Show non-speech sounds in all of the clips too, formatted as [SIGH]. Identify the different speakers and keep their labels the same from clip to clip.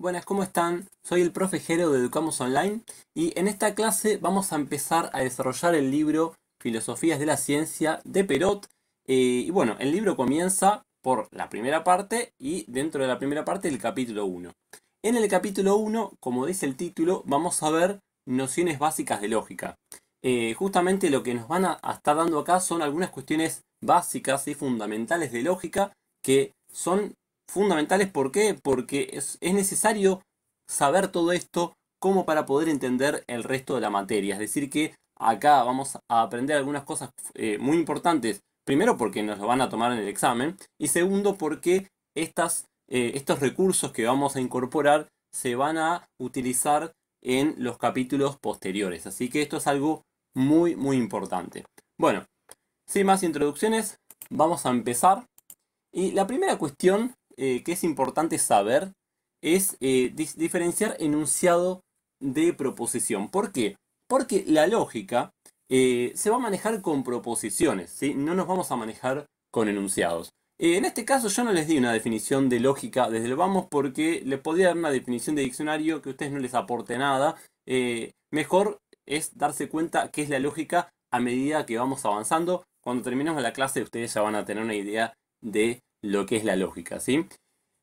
Speaker 1: Buenas, ¿cómo están? Soy el profe Jero de Educamos Online y en esta clase vamos a empezar a desarrollar el libro Filosofías de la Ciencia de Perot. Eh, y bueno, el libro comienza por la primera parte y dentro de la primera parte el capítulo 1. En el capítulo 1, como dice el título, vamos a ver nociones básicas de lógica. Eh, justamente lo que nos van a estar dando acá son algunas cuestiones básicas y fundamentales de lógica que son fundamentales. ¿Por qué? Porque es, necesario saber todo esto como para poder entender el resto de la materia. Es decir, que acá vamos a aprender algunas cosas eh, muy importantes. Primero porque nos lo van a tomar en el examen. Y segundo porque estas, eh, estos recursos que vamos a incorporar se van a utilizar en los capítulos posteriores. Así que esto es algo muy, muy importante. Bueno, sin más introducciones, vamos a empezar. Y la primera cuestión eh, que es importante saber es eh, diferenciar enunciado de proposición. ¿Por qué? Porque la lógica eh, se va a manejar con proposiciones, ¿sí? no nos vamos a manejar con enunciados. en este caso yo no les di una definición de lógica desde el vamos porque les podría dar una definición de diccionario que a ustedes no les aporte nada. mejor es darse cuenta qué es la lógica a medida que vamos avanzando. Cuando terminemos la clase ustedes ya van a tener una idea de lo que es la lógica, ¿sí?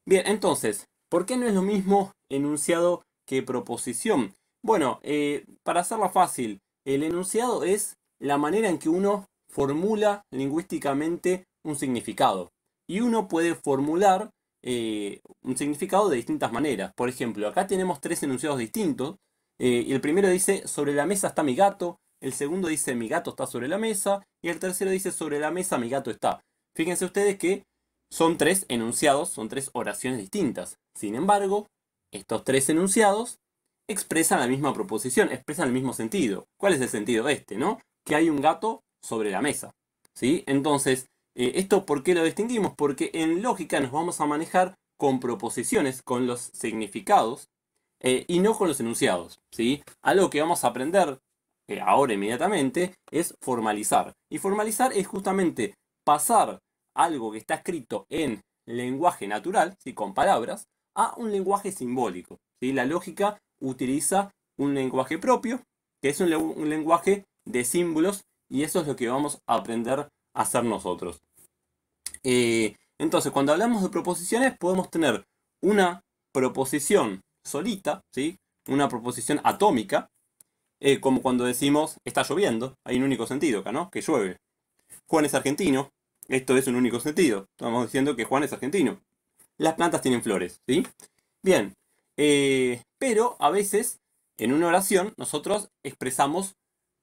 Speaker 1: Bien, entonces, ¿por qué no es lo mismo enunciado que proposición? Bueno, eh, para hacerla fácil, el enunciado es la manera en que uno formula lingüísticamente un significado. Y uno puede formular eh, un significado de distintas maneras. Por ejemplo, acá tenemos tres enunciados distintos. Eh, el primero dice, sobre la mesa está mi gato. El segundo dice, mi gato está sobre la mesa. Y el tercero dice, sobre la mesa mi gato está. Fíjense ustedes que son tres enunciados, son tres oraciones distintas. Sin embargo, estos tres enunciados expresan la misma proposición, expresan el mismo sentido. ¿Cuál es el sentido de este, no? Que hay un gato sobre la mesa. ¿Sí? Entonces, eh, ¿esto por qué lo distinguimos? Porque en lógica nos vamos a manejar con proposiciones, con los significados eh, y no con los enunciados. ¿sí? Algo que vamos a aprender eh, ahora inmediatamente es formalizar. Y formalizar es justamente pasar algo que está escrito en lenguaje natural, ¿sí? con palabras, a un lenguaje simbólico. ¿sí? La lógica utiliza un lenguaje propio, que es un, lenguaje de símbolos, y eso es lo que vamos a aprender a hacer nosotros. Eh, entonces, cuando hablamos de proposiciones, podemos tener una proposición solita, ¿sí? una proposición atómica, eh, como cuando decimos está lloviendo, hay un único sentido ¿no? Que llueve. Juan es argentino, esto es un único sentido. Estamos diciendo que Juan es argentino. Las plantas tienen flores, ¿sí? Bien. Eh, pero a veces, en una oración, nosotros expresamos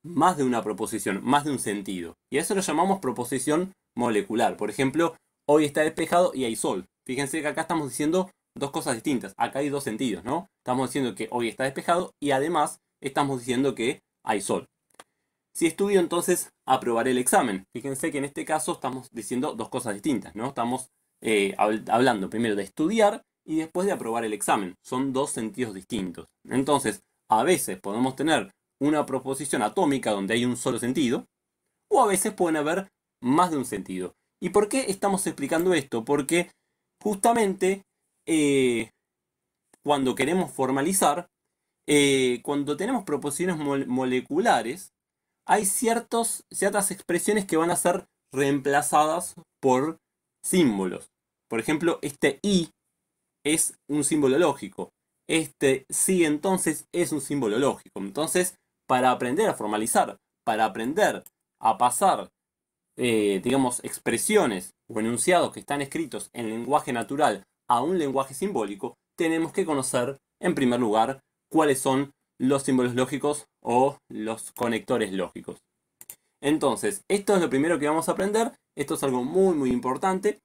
Speaker 1: más de una proposición, más de un sentido. Y a eso lo llamamos proposición molecular. Por ejemplo, hoy está despejado y hay sol. Fíjense que acá estamos diciendo dos cosas distintas. Acá hay dos sentidos, ¿no? Estamos diciendo que hoy está despejado y además estamos diciendo que hay sol. Si estudio, entonces aprobaré el examen. Fíjense que en este caso estamos diciendo dos cosas distintas, ¿no? Estamos eh, hablando primero de estudiar y después de aprobar el examen. Son dos sentidos distintos. Entonces, a veces podemos tener una proposición atómica donde hay un solo sentido, o a veces pueden haber más de un sentido. ¿Y por qué estamos explicando esto? Porque justamente eh, cuando queremos formalizar, eh, cuando tenemos proposiciones moleculares, hay ciertas expresiones que van a ser reemplazadas por símbolos. Por ejemplo, este I es un símbolo lógico. Este sí entonces es un símbolo lógico. Entonces, para aprender a formalizar, para aprender a pasar, eh, digamos, expresiones o enunciados que están escritos en lenguaje natural a un lenguaje simbólico, tenemos que conocer, en primer lugar, cuáles son los símbolos lógicos o los conectores lógicos. Entonces, esto es lo primero que vamos a aprender. Esto es algo muy, muy importante.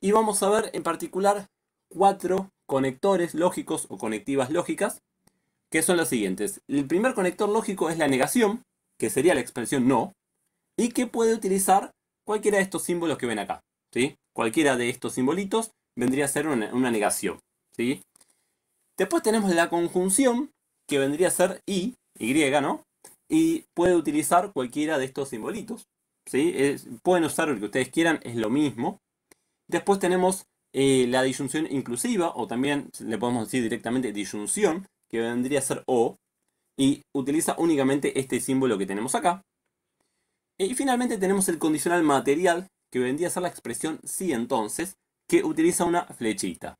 Speaker 1: Y vamos a ver en particular cuatro conectores lógicos o conectivas lógicas, que son los siguientes. El primer conector lógico es la negación, que sería la expresión no, y que puede utilizar cualquiera de estos símbolos que ven acá. ¿sí? Cualquiera de estos simbolitos vendría a ser una, negación. ¿sí? Después tenemos la conjunción, que vendría a ser y, y, ¿no? Y puede utilizar cualquiera de estos simbolitos. pueden usar lo que ustedes quieran, es lo mismo. Después tenemos eh, la disyunción inclusiva, o también le podemos decir directamente disyunción, que vendría a ser O, y utiliza únicamente este símbolo que tenemos acá. Y finalmente tenemos el condicional material, que vendría a ser la expresión sí entonces, que utiliza una flechita.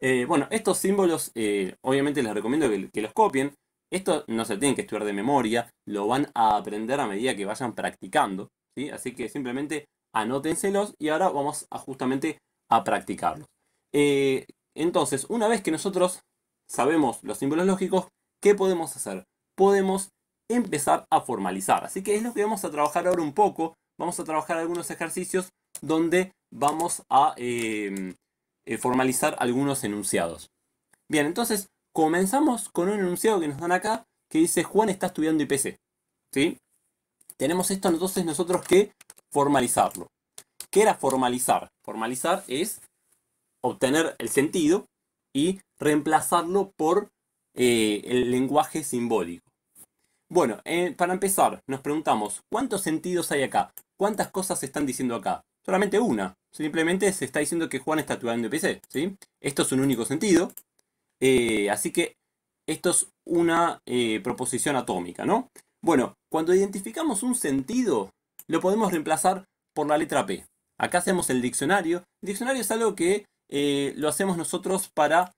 Speaker 1: Eh, bueno, estos símbolos eh, obviamente les recomiendo que, los copien. Esto no se tiene que estudiar de memoria, lo van a aprender a medida que vayan practicando, ¿sí? Así que simplemente anótenselos y ahora vamos a justamente a practicarlos. Eh, entonces, una vez que nosotros sabemos los símbolos lógicos, ¿qué podemos hacer? Podemos empezar a formalizar. Así que es lo que vamos a trabajar ahora un poco. Vamos a trabajar algunos ejercicios donde vamos a eh, eh, formalizar algunos enunciados. Bien, entonces Comenzamos con un enunciado que nos dan acá que dice Juan está estudiando IPC. ¿Sí? Tenemos esto entonces nosotros que formalizarlo. ¿Qué era formalizar? Formalizar es obtener el sentido y reemplazarlo por eh, el lenguaje simbólico. Bueno, eh, para empezar, nos preguntamos, ¿cuántos sentidos hay acá? ¿Cuántas cosas se están diciendo acá? Solamente una. Simplemente se está diciendo que Juan está estudiando IPC. ¿sí? Esto es un único sentido. Eh, así que esto es una eh, proposición atómica, ¿no? Bueno, cuando identificamos un sentido, lo podemos reemplazar por la letra P. Acá hacemos el diccionario. diccionario es algo que eh, lo hacemos nosotros para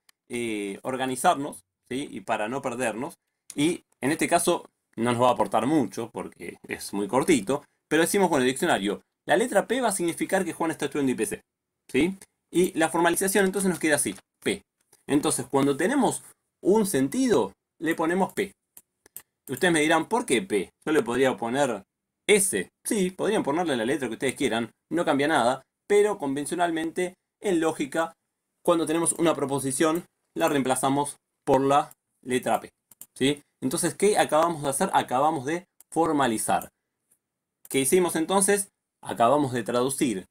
Speaker 1: organizarnos ¿sí? y para no perdernos. Y en este caso no nos va a aportar mucho porque es muy cortito. Pero decimos, bueno, el diccionario. La letra P va a significar que Juan está estudiando IPC. ¿sí? Y la formalización entonces nos queda así, P. Entonces, cuando tenemos un sentido, le ponemos P. ustedes me dirán, ¿por qué P? Yo le podría poner S. Sí, podrían ponerle la letra que ustedes quieran, no cambia nada, pero convencionalmente, en lógica, cuando tenemos una proposición, la reemplazamos por la letra P. ¿sí? Entonces, ¿qué acabamos de hacer? Acabamos de formalizar. ¿Qué hicimos entonces? Acabamos de traducir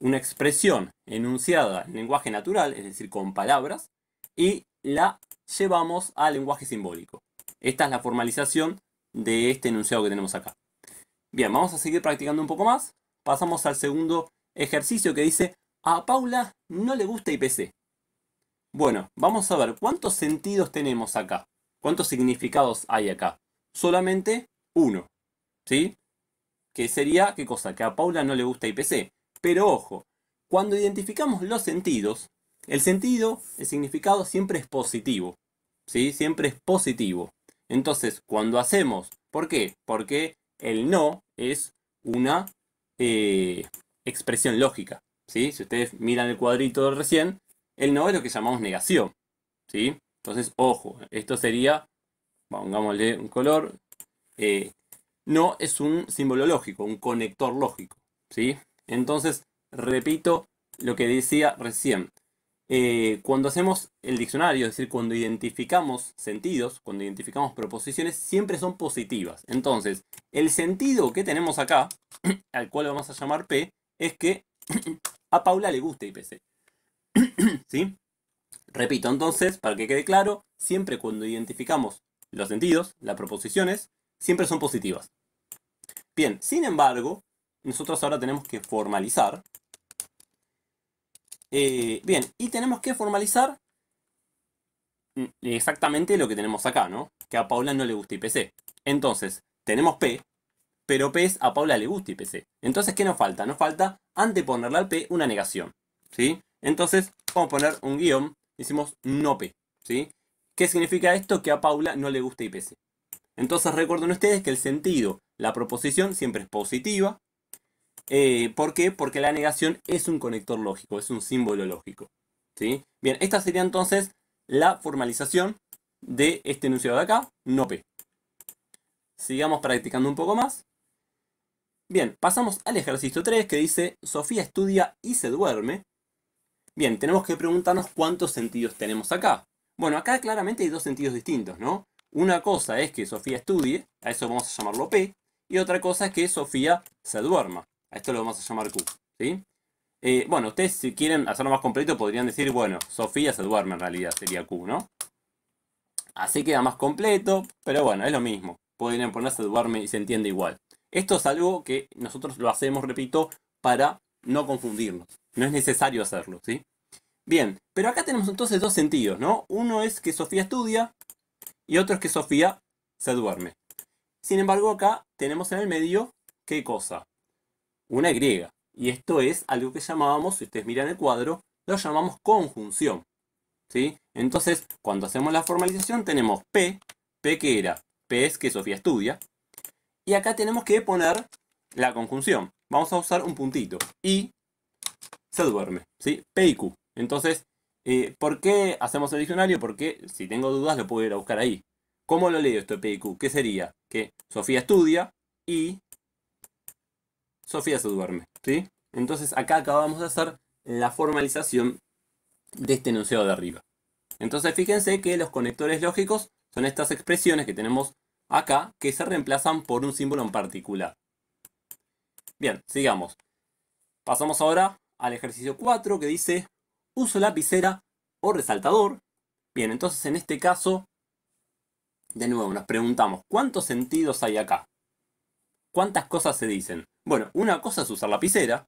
Speaker 1: una expresión enunciada en lenguaje natural, es decir, con palabras, y la llevamos al lenguaje simbólico. Esta es la formalización de este enunciado que tenemos acá. Bien, vamos a seguir practicando un poco más. Pasamos al segundo ejercicio que dice, a Paula no le gusta IPC. Bueno, vamos a ver cuántos sentidos tenemos acá, cuántos significados hay acá. Solamente uno, ¿sí? Que sería, ¿qué cosa? Que a Paula no le gusta IPC. Pero ojo, cuando identificamos los sentidos, el sentido, el significado siempre es positivo. ¿sí? Siempre es positivo. Entonces, cuando hacemos, ¿por qué? Porque el no es una eh, expresión lógica. Si ustedes miran el cuadrito recién, el no es lo que llamamos negación. ¿sí? Entonces, ojo, esto sería, pongámosle un color, eh, no es un símbolo lógico, un conector lógico. ¿sí? Entonces, repito lo que decía recién. Eh, cuando hacemos el diccionario, es decir, cuando identificamos sentidos, cuando identificamos proposiciones, siempre son positivas. Entonces, el sentido que tenemos acá, [CLEARS THROAT] al cual vamos a llamar P, es que [CLEARS THROAT] a Paula le gusta IPC. [CLEARS THROAT] ¿Sí? Repito, entonces, para que quede claro, siempre cuando identificamos los sentidos, las proposiciones, siempre son positivas. Bien, sin embargo, nosotros ahora tenemos que formalizar eh, bien, y tenemos que formalizar mm, exactamente lo que tenemos acá, ¿no? Que a Paula no le gusta IPC. Entonces, tenemos P, pero P es a Paula le gusta IPC. Entonces, ¿qué nos falta? Nos falta, anteponerle al P, una negación, ¿sí? Entonces, vamos a poner un guión, hicimos no P, ¿sí? ¿Qué significa esto? Que a Paula no le gusta IPC. Entonces, recuerden ustedes que el sentido, la proposición siempre es positiva, eh, ¿Por qué? Porque la negación es un conector lógico, es un símbolo lógico. ¿sí? Bien, esta sería entonces la formalización de este enunciado de acá, no P. Sigamos practicando un poco más. Bien, pasamos al ejercicio 3 que dice, Sofía estudia y se duerme. Bien, tenemos que preguntarnos cuántos sentidos tenemos acá. Bueno, acá claramente hay dos sentidos distintos, ¿no? Una cosa es que Sofía estudie, a eso vamos a llamarlo P, y otra cosa es que Sofía se duerma. A esto lo vamos a llamar Q. ¿sí? Eh, bueno, ustedes si quieren hacerlo más completo podrían decir, bueno, Sofía se duerme en realidad, sería Q, ¿no? Así queda más completo, pero bueno, es lo mismo. Podrían ponerse duerme y se entiende igual. Esto es algo que nosotros lo hacemos, repito, para no confundirnos. No es necesario hacerlo, ¿sí? Bien, pero acá tenemos entonces dos sentidos, ¿no? Uno es que Sofía estudia y otro es que Sofía se duerme. Sin embargo, acá tenemos en el medio, ¿qué cosa? una griega. Y esto es algo que llamábamos, si ustedes miran el cuadro, lo llamamos conjunción. ¿sí? Entonces, cuando hacemos la formalización tenemos P, P que era, P es que Sofía estudia. Y acá tenemos que poner la conjunción. Vamos a usar un puntito. Y se duerme. ¿sí? P y Q. Entonces, eh, ¿por qué hacemos el diccionario? Porque si tengo dudas lo puedo ir a buscar ahí. ¿Cómo lo leo esto P y Q? ¿Qué sería? Que Sofía estudia y Sofía se duerme. ¿sí? Entonces acá acabamos de hacer la formalización de este enunciado de arriba. Entonces fíjense que los conectores lógicos son estas expresiones que tenemos acá que se reemplazan por un símbolo en particular. Bien, sigamos. Pasamos ahora al ejercicio 4 que dice uso lapicera o resaltador. Bien, entonces en este caso, de nuevo nos preguntamos, ¿cuántos sentidos hay acá? ¿Cuántas cosas se dicen? Bueno, una cosa es usar lapicera,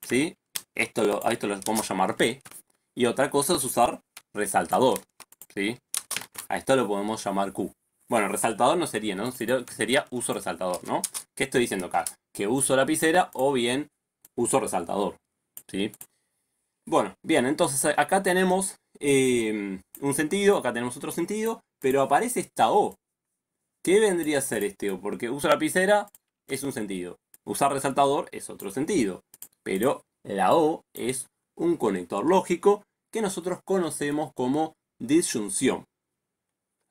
Speaker 1: ¿sí? Esto lo, a esto lo podemos llamar P. Y otra cosa es usar resaltador, ¿sí? A esto lo podemos llamar Q. Bueno, resaltador no sería, ¿no? Sería, uso resaltador, ¿no? ¿Qué estoy diciendo acá? Que uso lapicera o bien uso resaltador, ¿sí? Bueno, bien, entonces acá tenemos eh, un sentido, acá tenemos otro sentido, pero aparece esta O. ¿Qué vendría a ser este O? Porque uso lapicera, es un sentido. Usar resaltador es otro sentido. Pero la O es un conector lógico que nosotros conocemos como disyunción.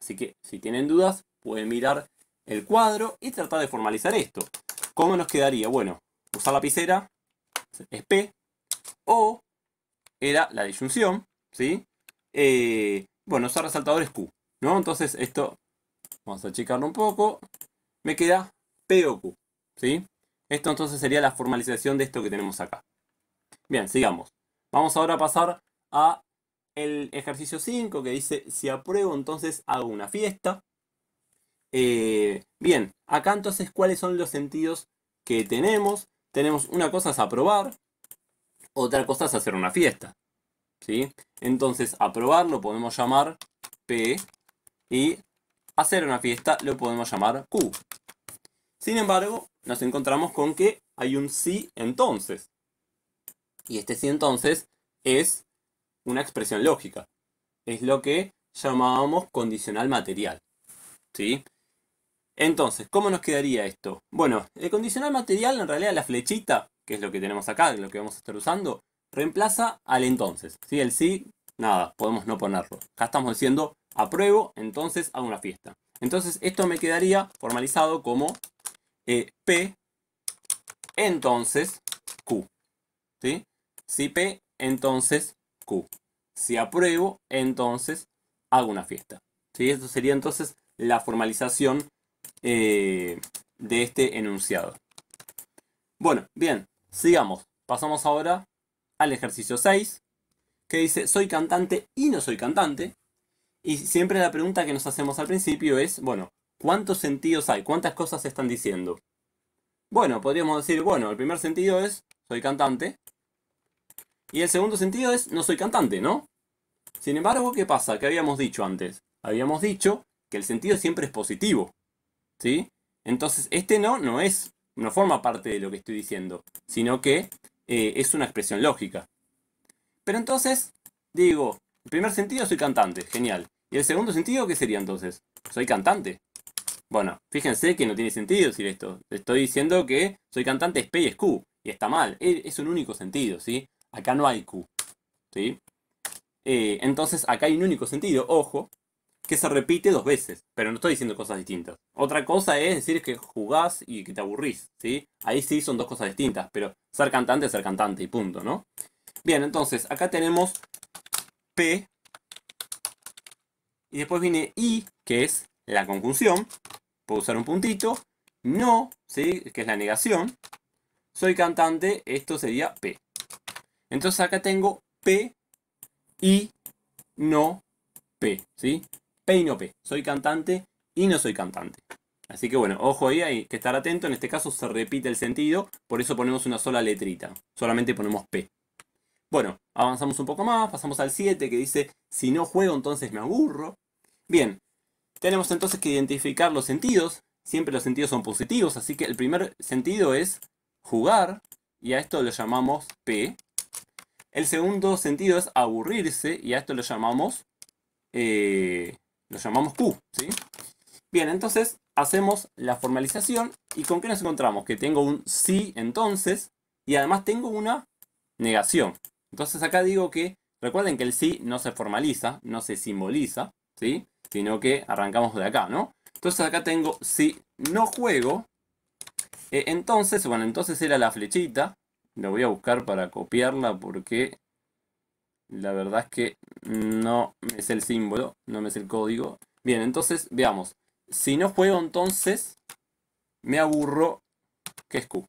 Speaker 1: Así que si tienen dudas pueden mirar el cuadro y tratar de formalizar esto. ¿Cómo nos quedaría? Bueno, usar lapicera es P. O era la disyunción, ¿sí? Eh, bueno, usar resaltador es Q, ¿no? Entonces esto, vamos a checarlo un poco, me queda P o Q. ¿Sí? Esto entonces sería la formalización de esto que tenemos acá. Bien, sigamos. Vamos ahora a pasar a el ejercicio 5 que dice, si apruebo entonces hago una fiesta. Eh, bien, acá entonces cuáles son los sentidos que tenemos. Tenemos una cosa es aprobar, otra cosa es hacer una fiesta. ¿sí? Entonces aprobar lo podemos llamar P y hacer una fiesta lo podemos llamar Q. Sin embargo, nos encontramos con que hay un sí entonces. Y este sí entonces es una expresión lógica. Es lo que llamábamos condicional material. ¿Sí? Entonces, ¿cómo nos quedaría esto? Bueno, el condicional material, en realidad la flechita, que es lo que tenemos acá, lo que vamos a estar usando, reemplaza al entonces. ¿sí? El sí, nada, podemos no ponerlo. Acá estamos diciendo apruebo, entonces hago una fiesta. Entonces esto me quedaría formalizado como eh, P, entonces Q. Si P, entonces Q. Si apruebo, entonces hago una fiesta. ¿sí? Esto sería entonces la formalización eh, de este enunciado. Bueno, bien, sigamos. Pasamos ahora al ejercicio 6, que dice, soy cantante y no soy cantante. Y siempre la pregunta que nos hacemos al principio es, bueno, ¿Cuántos sentidos hay? ¿Cuántas cosas se están diciendo? Bueno, podríamos decir, bueno, el primer sentido es soy cantante. Y el segundo sentido es no soy cantante, ¿no? Sin embargo, ¿qué pasa? ¿Qué habíamos dicho antes? Habíamos dicho que el sentido siempre es positivo. ¿Sí? Entonces, este no no es, no forma parte de lo que estoy diciendo, sino que eh, es una expresión lógica. Pero entonces, digo, el primer sentido soy cantante, genial. ¿Y el segundo sentido qué sería entonces? Soy cantante. Bueno, fíjense que no tiene sentido decir esto. Estoy diciendo que soy cantante es P y es Q. Y está mal. Es un único sentido, ¿sí? Acá no hay Q. ¿Sí? Eh, entonces acá hay un único sentido, ojo, que se repite dos veces. Pero no estoy diciendo cosas distintas. Otra cosa es decir que jugás y que te aburrís, ¿sí? Ahí sí son dos cosas distintas. Pero ser cantante es ser cantante y punto, ¿no? Bien, entonces acá tenemos P. Y después viene I, que es la conjunción, puedo usar un puntito, no, ¿sí? que es la negación, soy cantante, esto sería P. Entonces acá tengo P y no P, ¿sí? P y no P, soy cantante y no soy cantante. Así que bueno, ojo ahí, hay que estar atento, en este caso se repite el sentido, por eso ponemos una sola letrita, solamente ponemos P. Bueno, avanzamos un poco más, pasamos al 7 que dice, si no juego entonces me aburro. Bien, tenemos entonces que identificar los sentidos. Siempre los sentidos son positivos, así que el primer sentido es jugar, y a esto lo llamamos P. El segundo sentido es aburrirse, y a esto lo llamamos, eh, lo llamamos Q. Bien, entonces hacemos la formalización, y ¿con qué nos encontramos? Que tengo un sí entonces, y además tengo una negación. Entonces acá digo que, recuerden que el sí no se formaliza, no se simboliza, ¿sí? sino que arrancamos de acá, ¿no? Entonces acá tengo, si no juego, eh, entonces, bueno, entonces era la flechita. Lo voy a buscar para copiarla porque la verdad es que no es el símbolo, no es el código. Bien, entonces veamos. Si no juego entonces, me aburro, que es Q.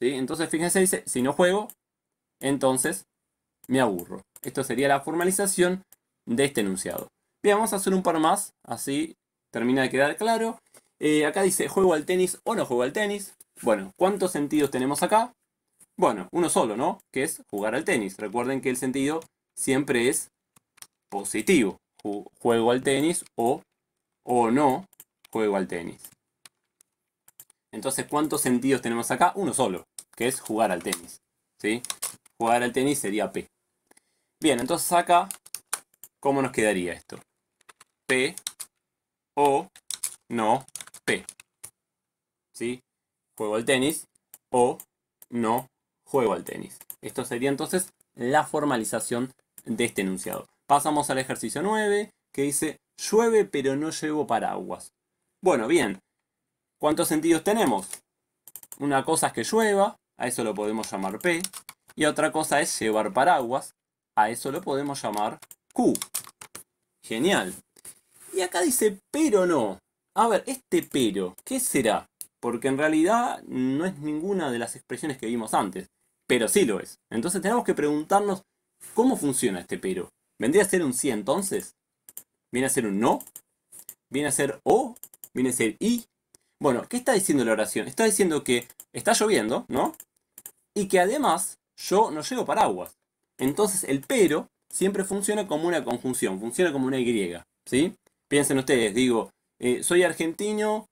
Speaker 1: ¿Sí? Entonces fíjense, dice, si no juego, entonces me aburro. Esto sería la formalización de este enunciado. Bien, vamos a hacer un par más, así termina de quedar claro. Eh, acá dice, ¿juego al tenis o no juego al tenis? Bueno, ¿cuántos sentidos tenemos acá? Bueno, uno solo, ¿no? Que es jugar al tenis. Recuerden que el sentido siempre es positivo. Juego al tenis o, o no juego al tenis. Entonces, ¿cuántos sentidos tenemos acá? Uno solo, que es jugar al tenis. ¿sí? Jugar al tenis sería P. Bien, entonces acá ¿Cómo nos quedaría esto? P, O, no, P. ¿Sí? Juego al tenis o no juego al tenis. Esto sería entonces la formalización de este enunciado. Pasamos al ejercicio 9 que dice llueve pero no llevo paraguas. Bueno, bien. ¿Cuántos sentidos tenemos? Una cosa es que llueva, a eso lo podemos llamar P. Y otra cosa es llevar paraguas, a eso lo podemos llamar Q. Genial. Y acá dice, pero no. A ver, este pero, ¿qué será? Porque en realidad no es ninguna de las expresiones que vimos antes, pero sí lo es. Entonces tenemos que preguntarnos cómo funciona este pero. ¿Vendría a ser un sí entonces? ¿Viene a ser un no? ¿Viene a ser o? ¿Viene a ser y? Bueno, ¿qué está diciendo la oración? Está diciendo que está lloviendo, ¿no? Y que además yo no llevo paraguas. Entonces el pero siempre funciona como una conjunción, funciona como una Y. ¿sí? Piensen ustedes, digo, eh, soy argentino,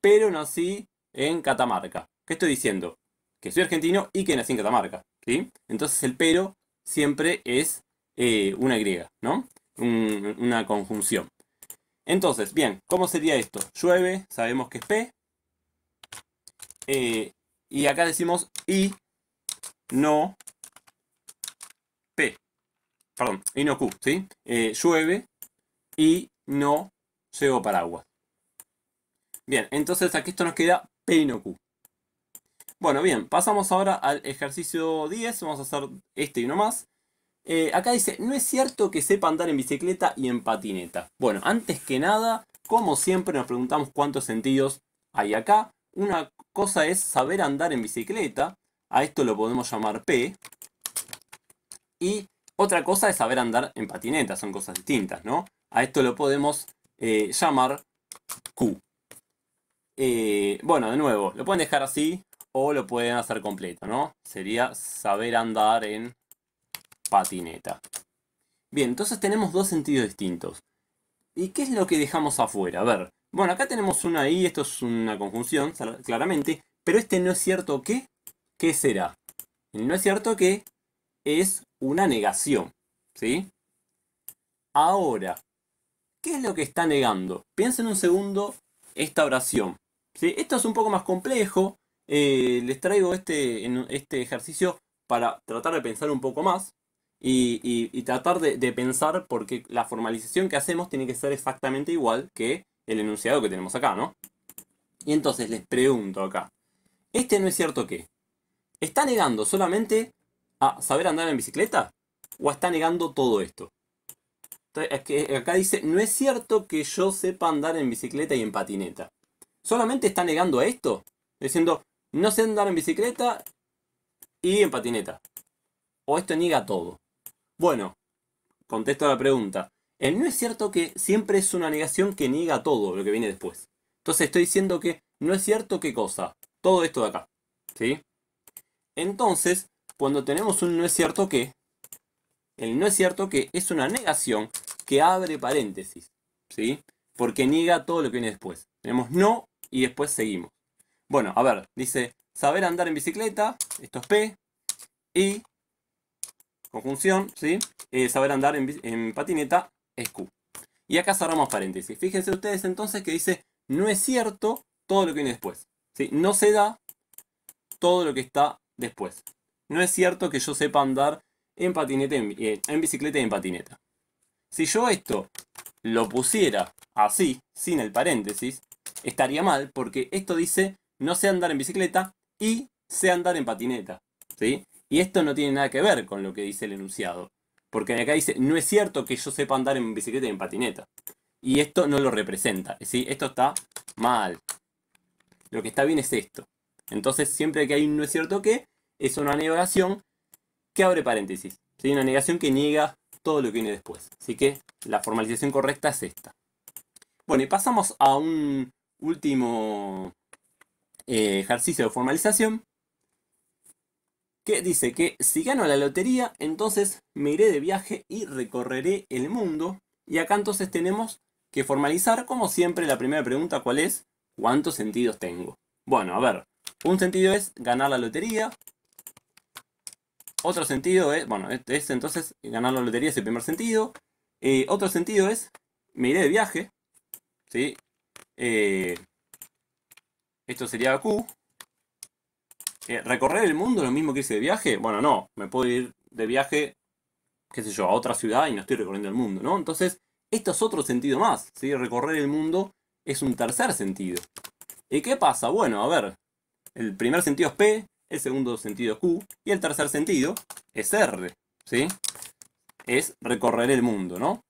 Speaker 1: pero nací en Catamarca. ¿Qué estoy diciendo? Que soy argentino y que nací en Catamarca. ¿sí? Entonces el pero siempre es eh, una Y, ¿no? una conjunción. Entonces, bien, ¿cómo sería esto? Llueve, sabemos que es P. Eh, y acá decimos y no perdón, y no Q, ¿sí? Eh, llueve y no llevo paraguas. Bien, entonces aquí esto nos queda P y Q. Bueno, bien, pasamos ahora al ejercicio 10, vamos a hacer este y no más. Eh, acá dice, no es cierto que sepa andar en bicicleta y en patineta. Bueno, antes que nada, como siempre nos preguntamos cuántos sentidos hay acá. Una cosa es saber andar en bicicleta, a esto lo podemos llamar P. Y otra cosa es saber andar en patineta, son cosas distintas, ¿no? A esto lo podemos eh, llamar Q. Eh, bueno, de nuevo, lo pueden dejar así o lo pueden hacer completo, ¿no? Sería saber andar en patineta. Bien, entonces tenemos dos sentidos distintos. ¿Y qué es lo que dejamos afuera? A ver, bueno, acá tenemos una I, esto es una conjunción, claramente, pero este no es cierto que, ¿qué será? no es cierto que es una negación. ¿Sí? Ahora, ¿qué es lo que está negando? Piensen un segundo esta oración. si Esto es un poco más complejo. Eh, les traigo este, en este ejercicio para tratar de pensar un poco más y, tratar de, pensar porque la formalización que hacemos tiene que ser exactamente igual que el enunciado que tenemos acá, ¿no? Y entonces les pregunto acá, ¿este no es cierto qué? ¿Está negando solamente a saber andar en bicicleta? ¿O está negando todo esto? acá dice, no es cierto que yo sepa andar en bicicleta y en patineta. ¿Solamente está negando a esto? Diciendo, no sé andar en bicicleta y en patineta. ¿O esto niega todo? Bueno, contesto a la pregunta. El no es cierto que siempre es una negación que niega todo lo que viene después. Entonces estoy diciendo que no es cierto qué cosa. Todo esto de acá. ¿Sí? Entonces, cuando tenemos un no es cierto que, el no es cierto que es una negación que abre paréntesis, ¿sí? Porque niega todo lo que viene después. Tenemos no y después seguimos. Bueno, a ver, dice saber andar en bicicleta, esto es P, y conjunción, ¿sí? Eh, saber andar en, en patineta es Q. Y acá cerramos paréntesis. Fíjense ustedes entonces que dice no es cierto todo lo que viene después. ¿sí? No se da todo lo que está después. No es cierto que yo sepa andar en patineta, eh, en, bicicleta y en patineta. Si yo esto lo pusiera así, sin el paréntesis, estaría mal porque esto dice no sé andar en bicicleta y sé andar en patineta. ¿sí? Y esto no tiene nada que ver con lo que dice el enunciado. Porque acá dice, no es cierto que yo sepa andar en bicicleta y en patineta. Y esto no lo representa. ¿sí? Esto está mal. Lo que está bien es esto. Entonces siempre que hay un no es cierto que, es una negación que abre paréntesis. Es Una negación que niega todo lo que viene después. Así que la formalización correcta es esta. Bueno, y pasamos a un último eh, ejercicio de formalización que dice que si gano la lotería, entonces me iré de viaje y recorreré el mundo. Y acá entonces tenemos que formalizar, como siempre, la primera pregunta, ¿cuál es? ¿Cuántos sentidos tengo? Bueno, a ver, un sentido es ganar la lotería, otro sentido es, bueno, este entonces ganar la lotería es el primer sentido. Eh, otro sentido es, me iré de viaje. ¿sí? Eh, esto sería Q. Eh, ¿Recorrer el mundo lo mismo que irse de viaje? Bueno, no, me puedo ir de viaje, qué sé yo, a otra ciudad y no estoy recorriendo el mundo, ¿no? Entonces, esto es otro sentido más, ¿sí? Recorrer el mundo es un tercer sentido. ¿Y qué pasa? Bueno, a ver, el primer sentido es P, el segundo sentido es Q y el tercer sentido es R, ¿sí? Es recorrer el mundo, ¿no?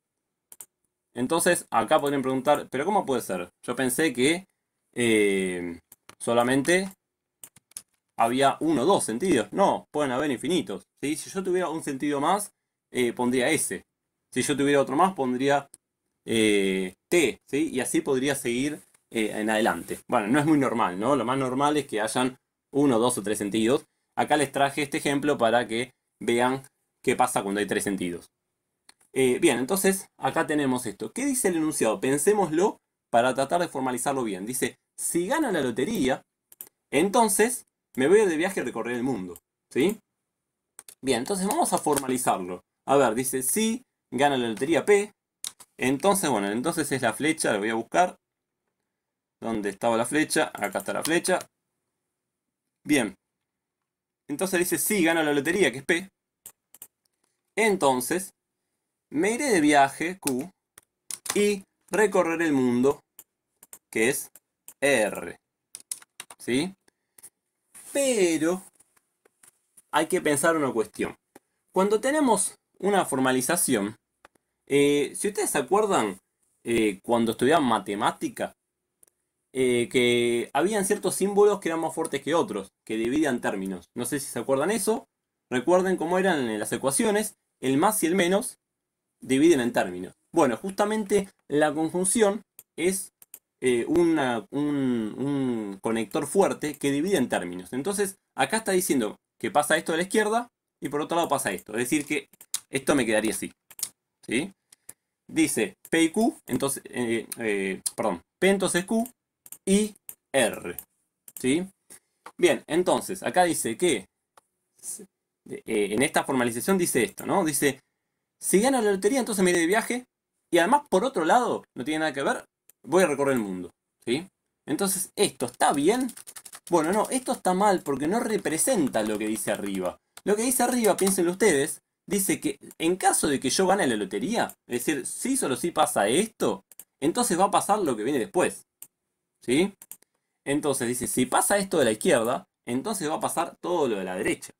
Speaker 1: Entonces, acá podrían preguntar, ¿pero cómo puede ser? Yo pensé que eh, solamente había uno o dos sentidos. No, pueden haber infinitos. ¿sí? Si yo tuviera un sentido más, eh, pondría S. Si yo tuviera otro más, pondría eh, T. ¿sí? Y así podría seguir en adelante. Bueno, no es muy normal, ¿no? Lo más normal es que hayan uno, dos o tres sentidos. Acá les traje este ejemplo para que vean qué pasa cuando hay tres sentidos. Eh, bien, entonces acá tenemos esto. ¿Qué dice el enunciado? Pensémoslo para tratar de formalizarlo bien. Dice, si gana la lotería, entonces me voy de viaje a recorrer el mundo. ¿Sí? Bien, entonces vamos a formalizarlo. A ver, dice, si gana la lotería P, entonces, bueno, entonces es la flecha, la voy a buscar. ¿Dónde estaba la flecha? Acá está la flecha. Bien. Entonces dice, sí, gano la lotería, que es P. Entonces, me iré de viaje, Q, y recorreré el mundo, que es R. ¿Sí? Pero hay que pensar una cuestión. Cuando tenemos una formalización, eh, si ustedes se acuerdan, eh, cuando estudiaban matemática, eh, que habían ciertos símbolos que eran más fuertes que otros, que dividían términos. No sé si se acuerdan eso. Recuerden cómo eran las ecuaciones, el más y el menos dividen en términos. Bueno, justamente la conjunción es eh, un, conector fuerte que divide en términos. Entonces, acá está diciendo que pasa esto de la izquierda y por otro lado pasa esto. Es decir, que esto me quedaría así. Dice P y Q, entonces, eh, perdón, P entonces Q y R. ¿Sí? Bien, entonces, acá dice que eh, en esta formalización dice esto, ¿no? Dice, si gano la lotería, entonces me iré de viaje. Y además, por otro lado, no tiene nada que ver, voy a recorrer el mundo. ¿Sí? Entonces, ¿esto está bien? Bueno, no, esto está mal porque no representa lo que dice arriba. Lo que dice arriba, piensen ustedes, dice que en caso de que yo gane la lotería, es decir, si solo si pasa esto, entonces va a pasar lo que viene después. ¿Sí? Entonces dice, si pasa esto de la izquierda, entonces va a pasar todo lo de la derecha.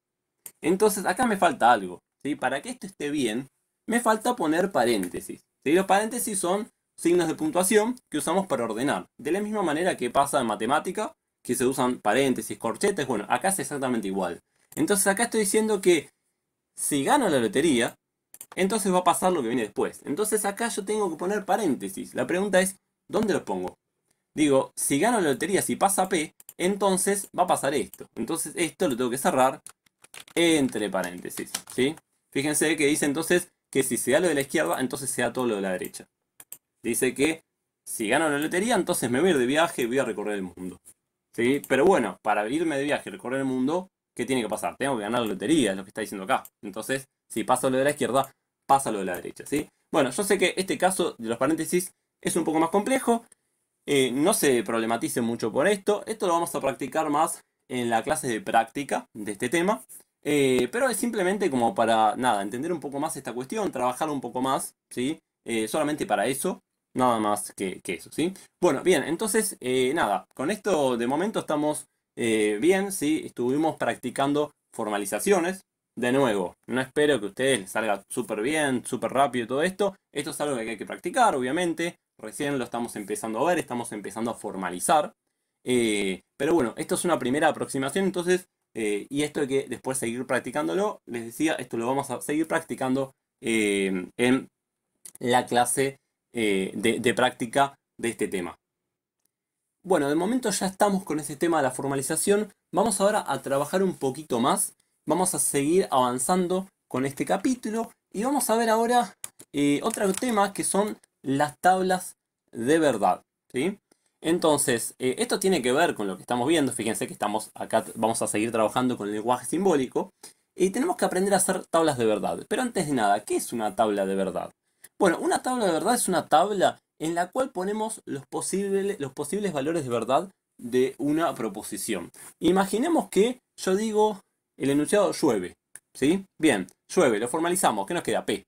Speaker 1: Entonces acá me falta algo. ¿sí? Para que esto esté bien, me falta poner paréntesis. Los paréntesis son signos de puntuación que usamos para ordenar. De la misma manera que pasa en matemática, que se usan paréntesis, corchetes, bueno, acá es exactamente igual. Entonces acá estoy diciendo que si gano la lotería, entonces va a pasar lo que viene después. Entonces acá yo tengo que poner paréntesis. La pregunta es, ¿dónde los pongo? digo, si gano la lotería, si pasa P, entonces va a pasar esto. Entonces esto lo tengo que cerrar entre paréntesis, ¿sí? Fíjense que dice entonces que si se da lo de la izquierda, entonces se todo lo de la derecha. Dice que si gano la lotería, entonces me voy de viaje y voy a recorrer el mundo. ¿Sí? Pero bueno, para irme de viaje y recorrer el mundo, ¿qué tiene que pasar? Tengo que ganar la lotería, es lo que está diciendo acá. Entonces, si pasa lo de la izquierda, pasa lo de la derecha, ¿sí? Bueno, yo sé que este caso de los paréntesis es un poco más complejo. Eh, no se problematice mucho por esto. Esto lo vamos a practicar más en la clase de práctica de este tema. Eh, pero es simplemente como para, nada, entender un poco más esta cuestión, trabajar un poco más, ¿sí? Eh, solamente para eso, nada más que, eso, ¿sí? Bueno, bien, entonces, nada, con esto de momento estamos bien, ¿sí? Estuvimos practicando formalizaciones. De nuevo, no espero que a ustedes les salga súper bien, súper rápido todo esto. Esto es algo que hay que practicar, obviamente recién lo estamos empezando a ver, estamos empezando a formalizar. Eh, pero bueno, esto es una primera aproximación, entonces, eh, y esto hay que después seguir practicándolo. Les decía, esto lo vamos a seguir practicando eh, en la clase de, práctica de este tema. Bueno, de momento ya estamos con ese tema de la formalización. Vamos ahora a trabajar un poquito más. Vamos a seguir avanzando con este capítulo. Y vamos a ver ahora otro tema que son las tablas de verdad. ¿sí? Entonces, eh, esto tiene que ver con lo que estamos viendo. Fíjense que estamos acá, vamos a seguir trabajando con el lenguaje simbólico. Y tenemos que aprender a hacer tablas de verdad. Pero antes de nada, ¿qué es una tabla de verdad? Bueno, una tabla de verdad es una tabla en la cual ponemos los, los posibles valores de verdad de una proposición. Imaginemos que yo digo el enunciado llueve. ¿Sí? Bien, llueve, lo formalizamos. ¿Qué nos queda? P.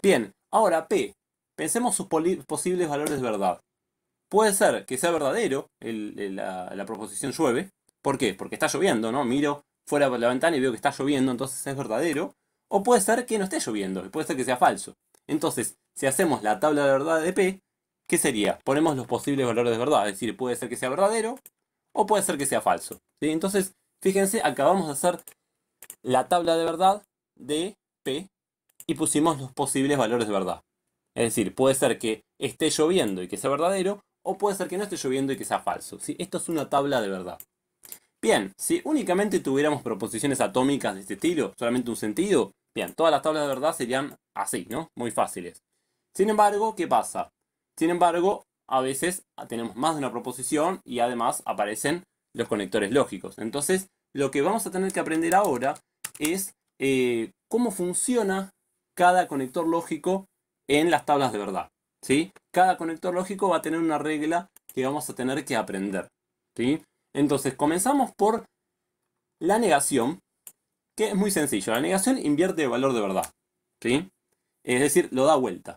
Speaker 1: Bien, ahora P Pensemos sus posibles valores de verdad. Puede ser que sea verdadero la, proposición llueve. ¿Por qué? Porque está lloviendo, ¿no? Miro fuera por la ventana y veo que está lloviendo, entonces es verdadero. O puede ser que no esté lloviendo, puede ser que sea falso. Entonces, si hacemos la tabla de verdad de P, ¿qué sería? Ponemos los posibles valores de verdad, es decir, puede ser que sea verdadero o puede ser que sea falso. Entonces, fíjense, acabamos de hacer la tabla de verdad de P y pusimos los posibles valores de verdad. Es decir, puede ser que esté lloviendo y que sea verdadero, o puede ser que no esté lloviendo y que sea falso. Esto es una tabla de verdad. Bien, si únicamente tuviéramos proposiciones atómicas de este estilo, solamente un sentido, bien, todas las tablas de verdad serían así, ¿no? Muy fáciles. Sin embargo, ¿qué pasa? Sin embargo, a veces tenemos más de una proposición y además aparecen los conectores lógicos. Entonces, lo que vamos a tener que aprender ahora es eh, cómo funciona cada conector lógico en las tablas de verdad. ¿sí? Cada conector lógico va a tener una regla que vamos a tener que aprender. ¿sí? Entonces comenzamos por la negación, que es muy sencillo. La negación invierte el valor de verdad. ¿sí? Es decir, lo da vuelta.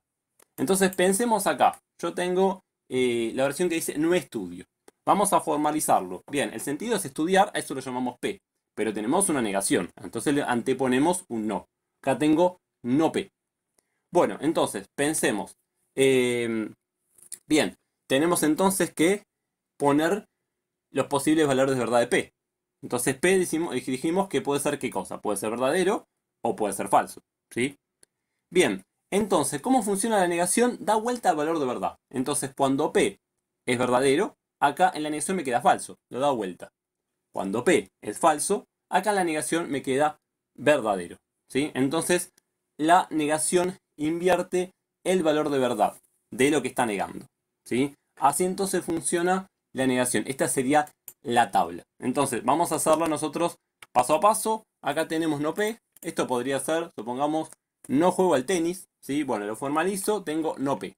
Speaker 1: Entonces pensemos acá. Yo tengo eh, la versión que dice no estudio. Vamos a formalizarlo. Bien, el sentido es estudiar, a eso lo llamamos P. Pero tenemos una negación. Entonces le anteponemos un no. Acá tengo no P. Bueno, entonces, pensemos. Em, bien, tenemos entonces que poner los posibles valores de verdad de P. Entonces P dijimos, dijimos que puede ser qué cosa, puede ser verdadero o puede ser falso. ¿sí? Bien, entonces, ¿cómo funciona la negación? Da vuelta al valor de verdad. Entonces, cuando P es verdadero, acá en la negación me queda falso, lo da vuelta. Cuando P es falso, acá en la negación me queda verdadero. ¿sí? Entonces, la negación invierte el valor de verdad de lo que está negando. ¿sí? Así entonces funciona la negación. Esta sería la tabla. Entonces, vamos a hacerlo nosotros paso a paso. Acá tenemos no P. Esto podría ser, supongamos, no juego al tenis. ¿sí? Bueno, lo formalizo, tengo no P.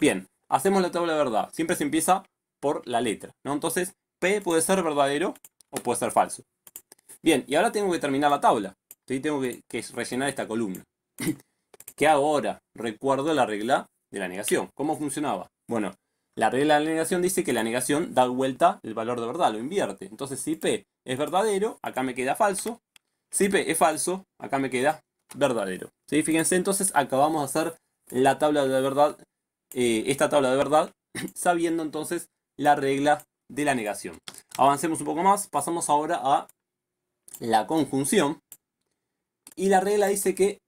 Speaker 1: Bien, hacemos la tabla de verdad. Siempre se empieza por la letra. ¿no? Entonces, P puede ser verdadero o puede ser falso. Bien, y ahora tengo que terminar la tabla. ¿sí? Tengo que, que rellenar esta columna que ahora recuerdo la regla de la negación. ¿Cómo funcionaba? Bueno, la regla de la negación dice que la negación da vuelta el valor de verdad, lo invierte. Entonces, si P es verdadero, acá me queda falso. Si P es falso, acá me queda verdadero. ¿Sí? Fíjense, entonces acabamos de hacer la tabla de verdad, eh, esta tabla de verdad, [CLEARS THROAT] sabiendo entonces la regla de la negación. Avancemos un poco más, pasamos ahora a la conjunción. Y la regla dice que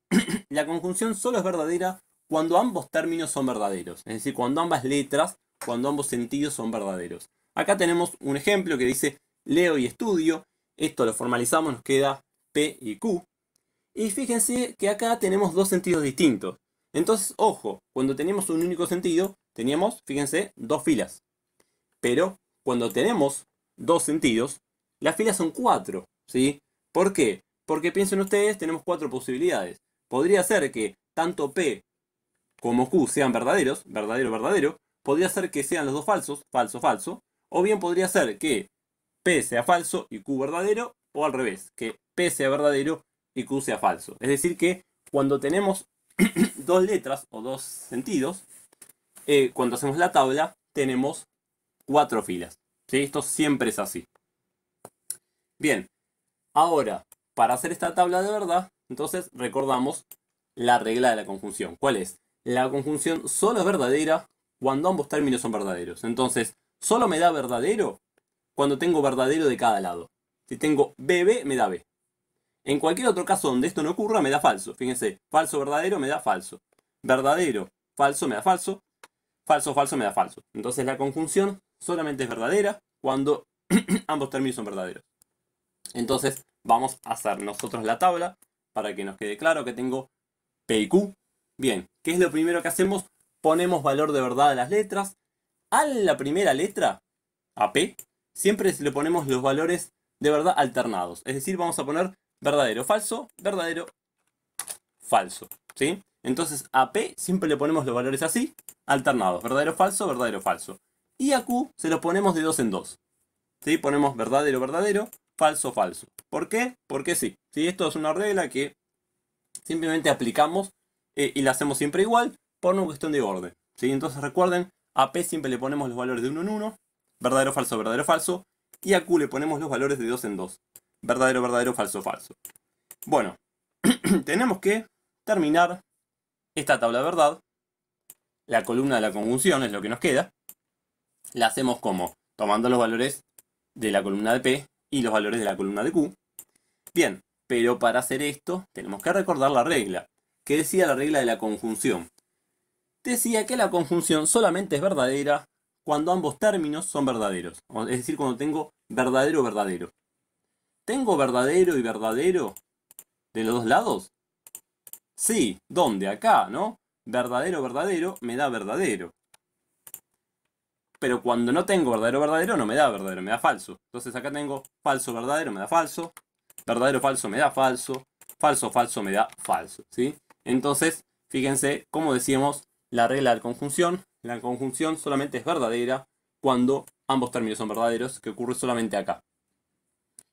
Speaker 1: la conjunción solo es verdadera cuando ambos términos son verdaderos, es decir, cuando ambas letras, cuando ambos sentidos son verdaderos. Acá tenemos un ejemplo que dice leo y estudio, esto lo formalizamos, nos queda P y Q. Y fíjense que acá tenemos dos sentidos distintos. Entonces, ojo, cuando tenemos un único sentido, teníamos, fíjense, dos filas. Pero cuando tenemos dos sentidos, las filas son cuatro, ¿sí? ¿Por qué? Porque piensen ustedes, tenemos cuatro posibilidades. Podría ser que tanto P como Q sean verdaderos, verdadero, verdadero. Podría ser que sean los dos falsos, falso, falso. O bien podría ser que P sea falso y Q verdadero, o al revés, que P sea verdadero y Q sea falso. Es decir que cuando tenemos [CLEARS THROAT] dos letras o dos sentidos, eh, cuando hacemos la tabla tenemos cuatro filas. Esto siempre es así. Bien, ahora, para hacer esta tabla de verdad, entonces recordamos la regla de la conjunción. ¿Cuál es? La conjunción solo es verdadera cuando ambos términos son verdaderos. Entonces, solo me da verdadero cuando tengo verdadero de cada lado. Si tengo BB, me da B. En cualquier otro caso donde esto no ocurra, me da falso. Fíjense, falso verdadero me da falso. Verdadero, falso me da falso. Falso, falso me da falso. Entonces la conjunción solamente es verdadera cuando [CLEARS THROAT] ambos términos son verdaderos. Entonces vamos a hacer nosotros la tabla para que nos quede claro que tengo P y Q. Bien, ¿qué es lo primero que hacemos? Ponemos valor de verdad a las letras. A la primera letra, a P, siempre le ponemos los valores de verdad alternados. Es decir, vamos a poner verdadero, falso, verdadero, falso. ¿sí? Entonces a P siempre le ponemos los valores así, alternados. Verdadero, falso, verdadero, falso. Y a Q se los ponemos de dos en dos. ¿sí? Ponemos verdadero, verdadero, falso, falso. ¿Por qué? Porque sí. ¿sí? Esto es una regla que simplemente aplicamos eh, y la hacemos siempre igual por una cuestión de orden. Entonces recuerden, a P siempre le ponemos los valores de 1 en 1, verdadero, falso, verdadero, falso. Y a Q le ponemos los valores de 2 en 2, verdadero, verdadero, falso, falso. Bueno, [CLEARS THROAT] tenemos que terminar esta tabla de verdad. La columna de la conjunción es lo que nos queda. La hacemos como tomando los valores de la columna de P y los valores de la columna de Q. Bien, pero para hacer esto tenemos que recordar la regla. ¿Qué decía la regla de la conjunción? Decía que la conjunción solamente es verdadera cuando ambos términos son verdaderos. Es decir, cuando tengo verdadero, verdadero. ¿Tengo verdadero y verdadero de los dos lados? Sí, ¿dónde? Acá, ¿no? Verdadero, verdadero me da verdadero pero cuando no tengo verdadero verdadero no me da verdadero, me da falso. Entonces acá tengo falso verdadero me da falso, verdadero falso me da falso, falso falso me da falso, ¿sí? Entonces, fíjense, como decíamos, la regla de la conjunción, la conjunción solamente es verdadera cuando ambos términos son verdaderos, que ocurre solamente acá.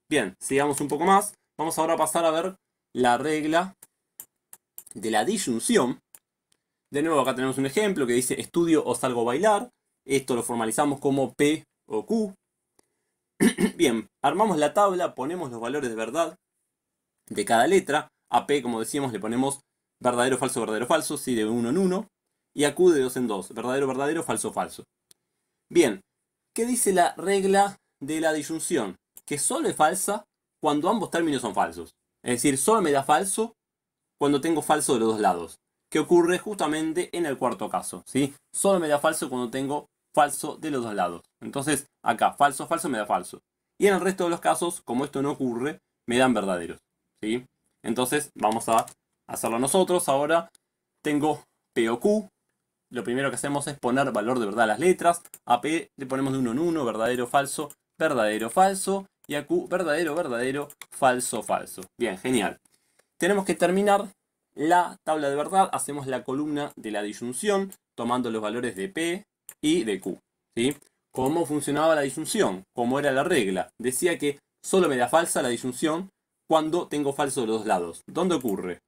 Speaker 1: Bien, sigamos un poco más. Vamos ahora a pasar a ver la regla de la disyunción. De nuevo acá tenemos un ejemplo que dice estudio o salgo a bailar. Esto lo formalizamos como P o Q. [CLEARS THROAT] Bien, armamos la tabla, ponemos los valores de verdad de cada letra. A P, como decíamos, le ponemos verdadero, falso, verdadero, falso, sí, de uno en uno Y a Q de 2 en dos, verdadero, verdadero, falso, falso. Bien, ¿qué dice la regla de la disyunción? Que solo es falsa cuando ambos términos son falsos. Es decir, solo me da falso cuando tengo falso de los dos lados. Que ocurre justamente en el cuarto caso. ¿sí? Solo me da falso cuando tengo falso de los dos lados. Entonces, acá falso, falso me da falso. Y en el resto de los casos, como esto no ocurre, me dan verdaderos. ¿sí? Entonces, vamos a hacerlo nosotros. Ahora tengo P o Q. Lo primero que hacemos es poner valor de verdad a las letras. A P le ponemos de uno en uno, verdadero, falso, verdadero, falso. Y a Q, verdadero, verdadero, falso, falso. Bien, genial. Tenemos que terminar la tabla de verdad. Hacemos la columna de la disyunción tomando los valores de P, y de Q. ¿sí? ¿Cómo funcionaba la disyunción? ¿Cómo era la regla? Decía que solo me da falsa la disyunción cuando tengo falso de los dos lados. ¿Dónde ocurre?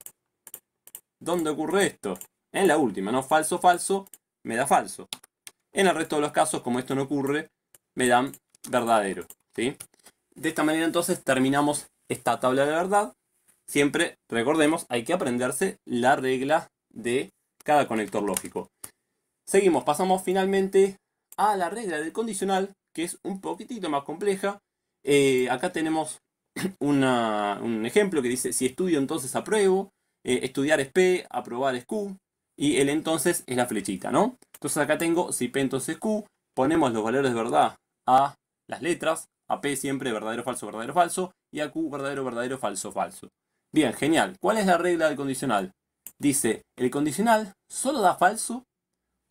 Speaker 1: ¿Dónde ocurre esto? En la última, ¿no? Falso, falso, me da falso. En el resto de los casos, como esto no ocurre, me dan verdadero. ¿sí? De esta manera entonces terminamos esta tabla de verdad. Siempre, recordemos, hay que aprenderse la regla de cada conector lógico. Seguimos, pasamos finalmente a la regla del condicional, que es un poquitito más compleja. Eh, acá tenemos [CLEARS THROAT] un ejemplo que dice, si estudio entonces apruebo, eh, estudiar es P, aprobar es Q, y el entonces es la flechita, ¿no? Entonces acá tengo, si P entonces Q, ponemos los valores de verdad a las letras, a P siempre verdadero, falso, verdadero, falso, y a Q verdadero, verdadero, falso, falso. Bien, genial. ¿Cuál es la regla del condicional? Dice, el condicional solo da falso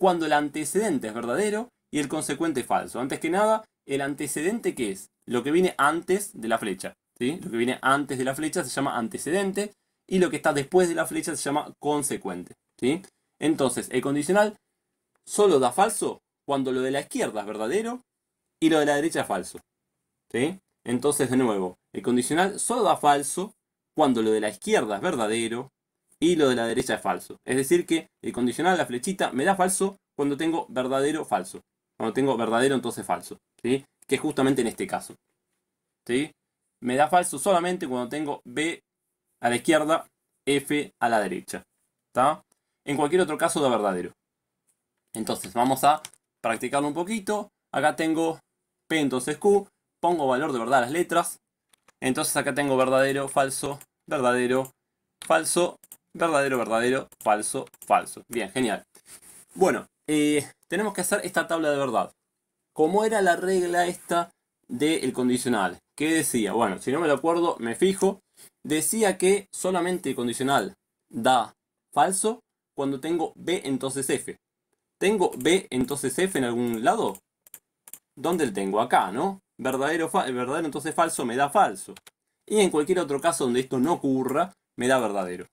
Speaker 1: cuando el antecedente es verdadero y el consecuente falso. Antes que nada, el antecedente que es lo que viene antes de la flecha. Lo que viene antes de la flecha se llama antecedente y lo que está después de la flecha se llama consecuente. ¿sí? Entonces, el condicional solo da falso cuando lo de la izquierda es verdadero y lo de la derecha es falso. ¿sí? Entonces, de nuevo, el condicional solo da falso cuando lo de la izquierda es verdadero y lo de la derecha es falso. Es decir que el condicional, la flechita, me da falso cuando tengo verdadero falso. Cuando tengo verdadero entonces falso. ¿sí? Que es justamente en este caso. ¿sí? Me da falso solamente cuando tengo B a la izquierda, F a la derecha. En cualquier otro caso da verdadero. Entonces vamos a practicarlo un poquito. Acá tengo P entonces Q. Pongo valor de verdad a las letras. Entonces acá tengo verdadero, falso, verdadero, falso, Verdadero, verdadero, falso, falso. Bien, genial. Bueno, eh, tenemos que hacer esta tabla de verdad. ¿Cómo era la regla esta del condicional? ¿Qué decía? Bueno, si no me lo acuerdo, me fijo. Decía que solamente el condicional da falso cuando tengo B entonces F. ¿Tengo B entonces F en algún lado? ¿Dónde lo tengo? Acá, ¿no? Verdadero, verdadero entonces falso me da falso. Y en cualquier otro caso donde esto no ocurra, me da verdadero.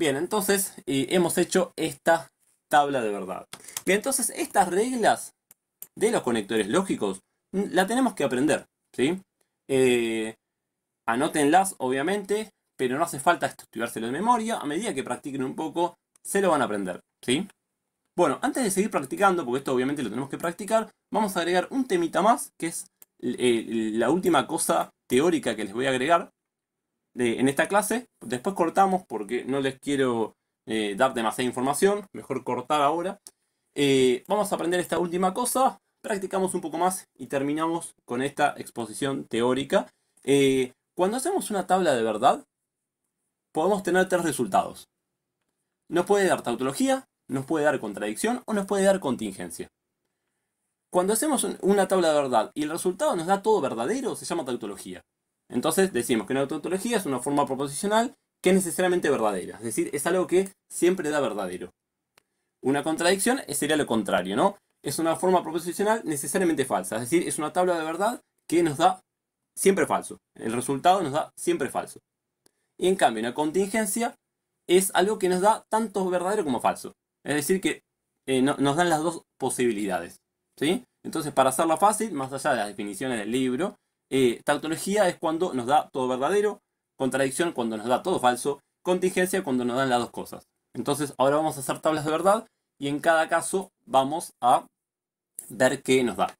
Speaker 1: Bien, entonces eh, hemos hecho esta tabla de verdad. Bien, entonces estas reglas de los conectores lógicos mm, la tenemos que aprender, ¿sí? Eh, anótenlas, obviamente, pero no hace falta estudiárselo de memoria. A medida que practiquen un poco, se lo van a aprender, ¿sí? Bueno, antes de seguir practicando, porque esto obviamente lo tenemos que practicar, vamos a agregar un temita más, que es eh, la última cosa teórica que les voy a agregar, en esta clase. Después cortamos porque no les quiero eh, dar demasiada información. Mejor cortar ahora. Eh, vamos a aprender esta última cosa. Practicamos un poco más y terminamos con esta exposición teórica. Eh, cuando hacemos una tabla de verdad, podemos tener tres resultados. Nos puede dar tautología, nos puede dar contradicción o nos puede dar contingencia. Cuando hacemos una tabla de verdad y el resultado nos da todo verdadero, se llama tautología. Entonces decimos que una tautología es una forma proposicional que es necesariamente verdadera, es decir, es algo que siempre da verdadero. Una contradicción sería lo contrario, ¿no? Es una forma proposicional necesariamente falsa, es decir, es una tabla de verdad que nos da siempre falso. El resultado nos da siempre falso. Y en cambio, una contingencia es algo que nos da tanto verdadero como falso. Es decir, que eh, nos dan las dos posibilidades. ¿sí? Entonces, para hacerlo fácil, más allá de las definiciones del libro, eh, tautología es cuando nos da todo verdadero, contradicción cuando nos da todo falso, contingencia cuando nos dan las dos cosas. Entonces ahora vamos a hacer tablas de verdad y en cada caso vamos a ver qué nos da.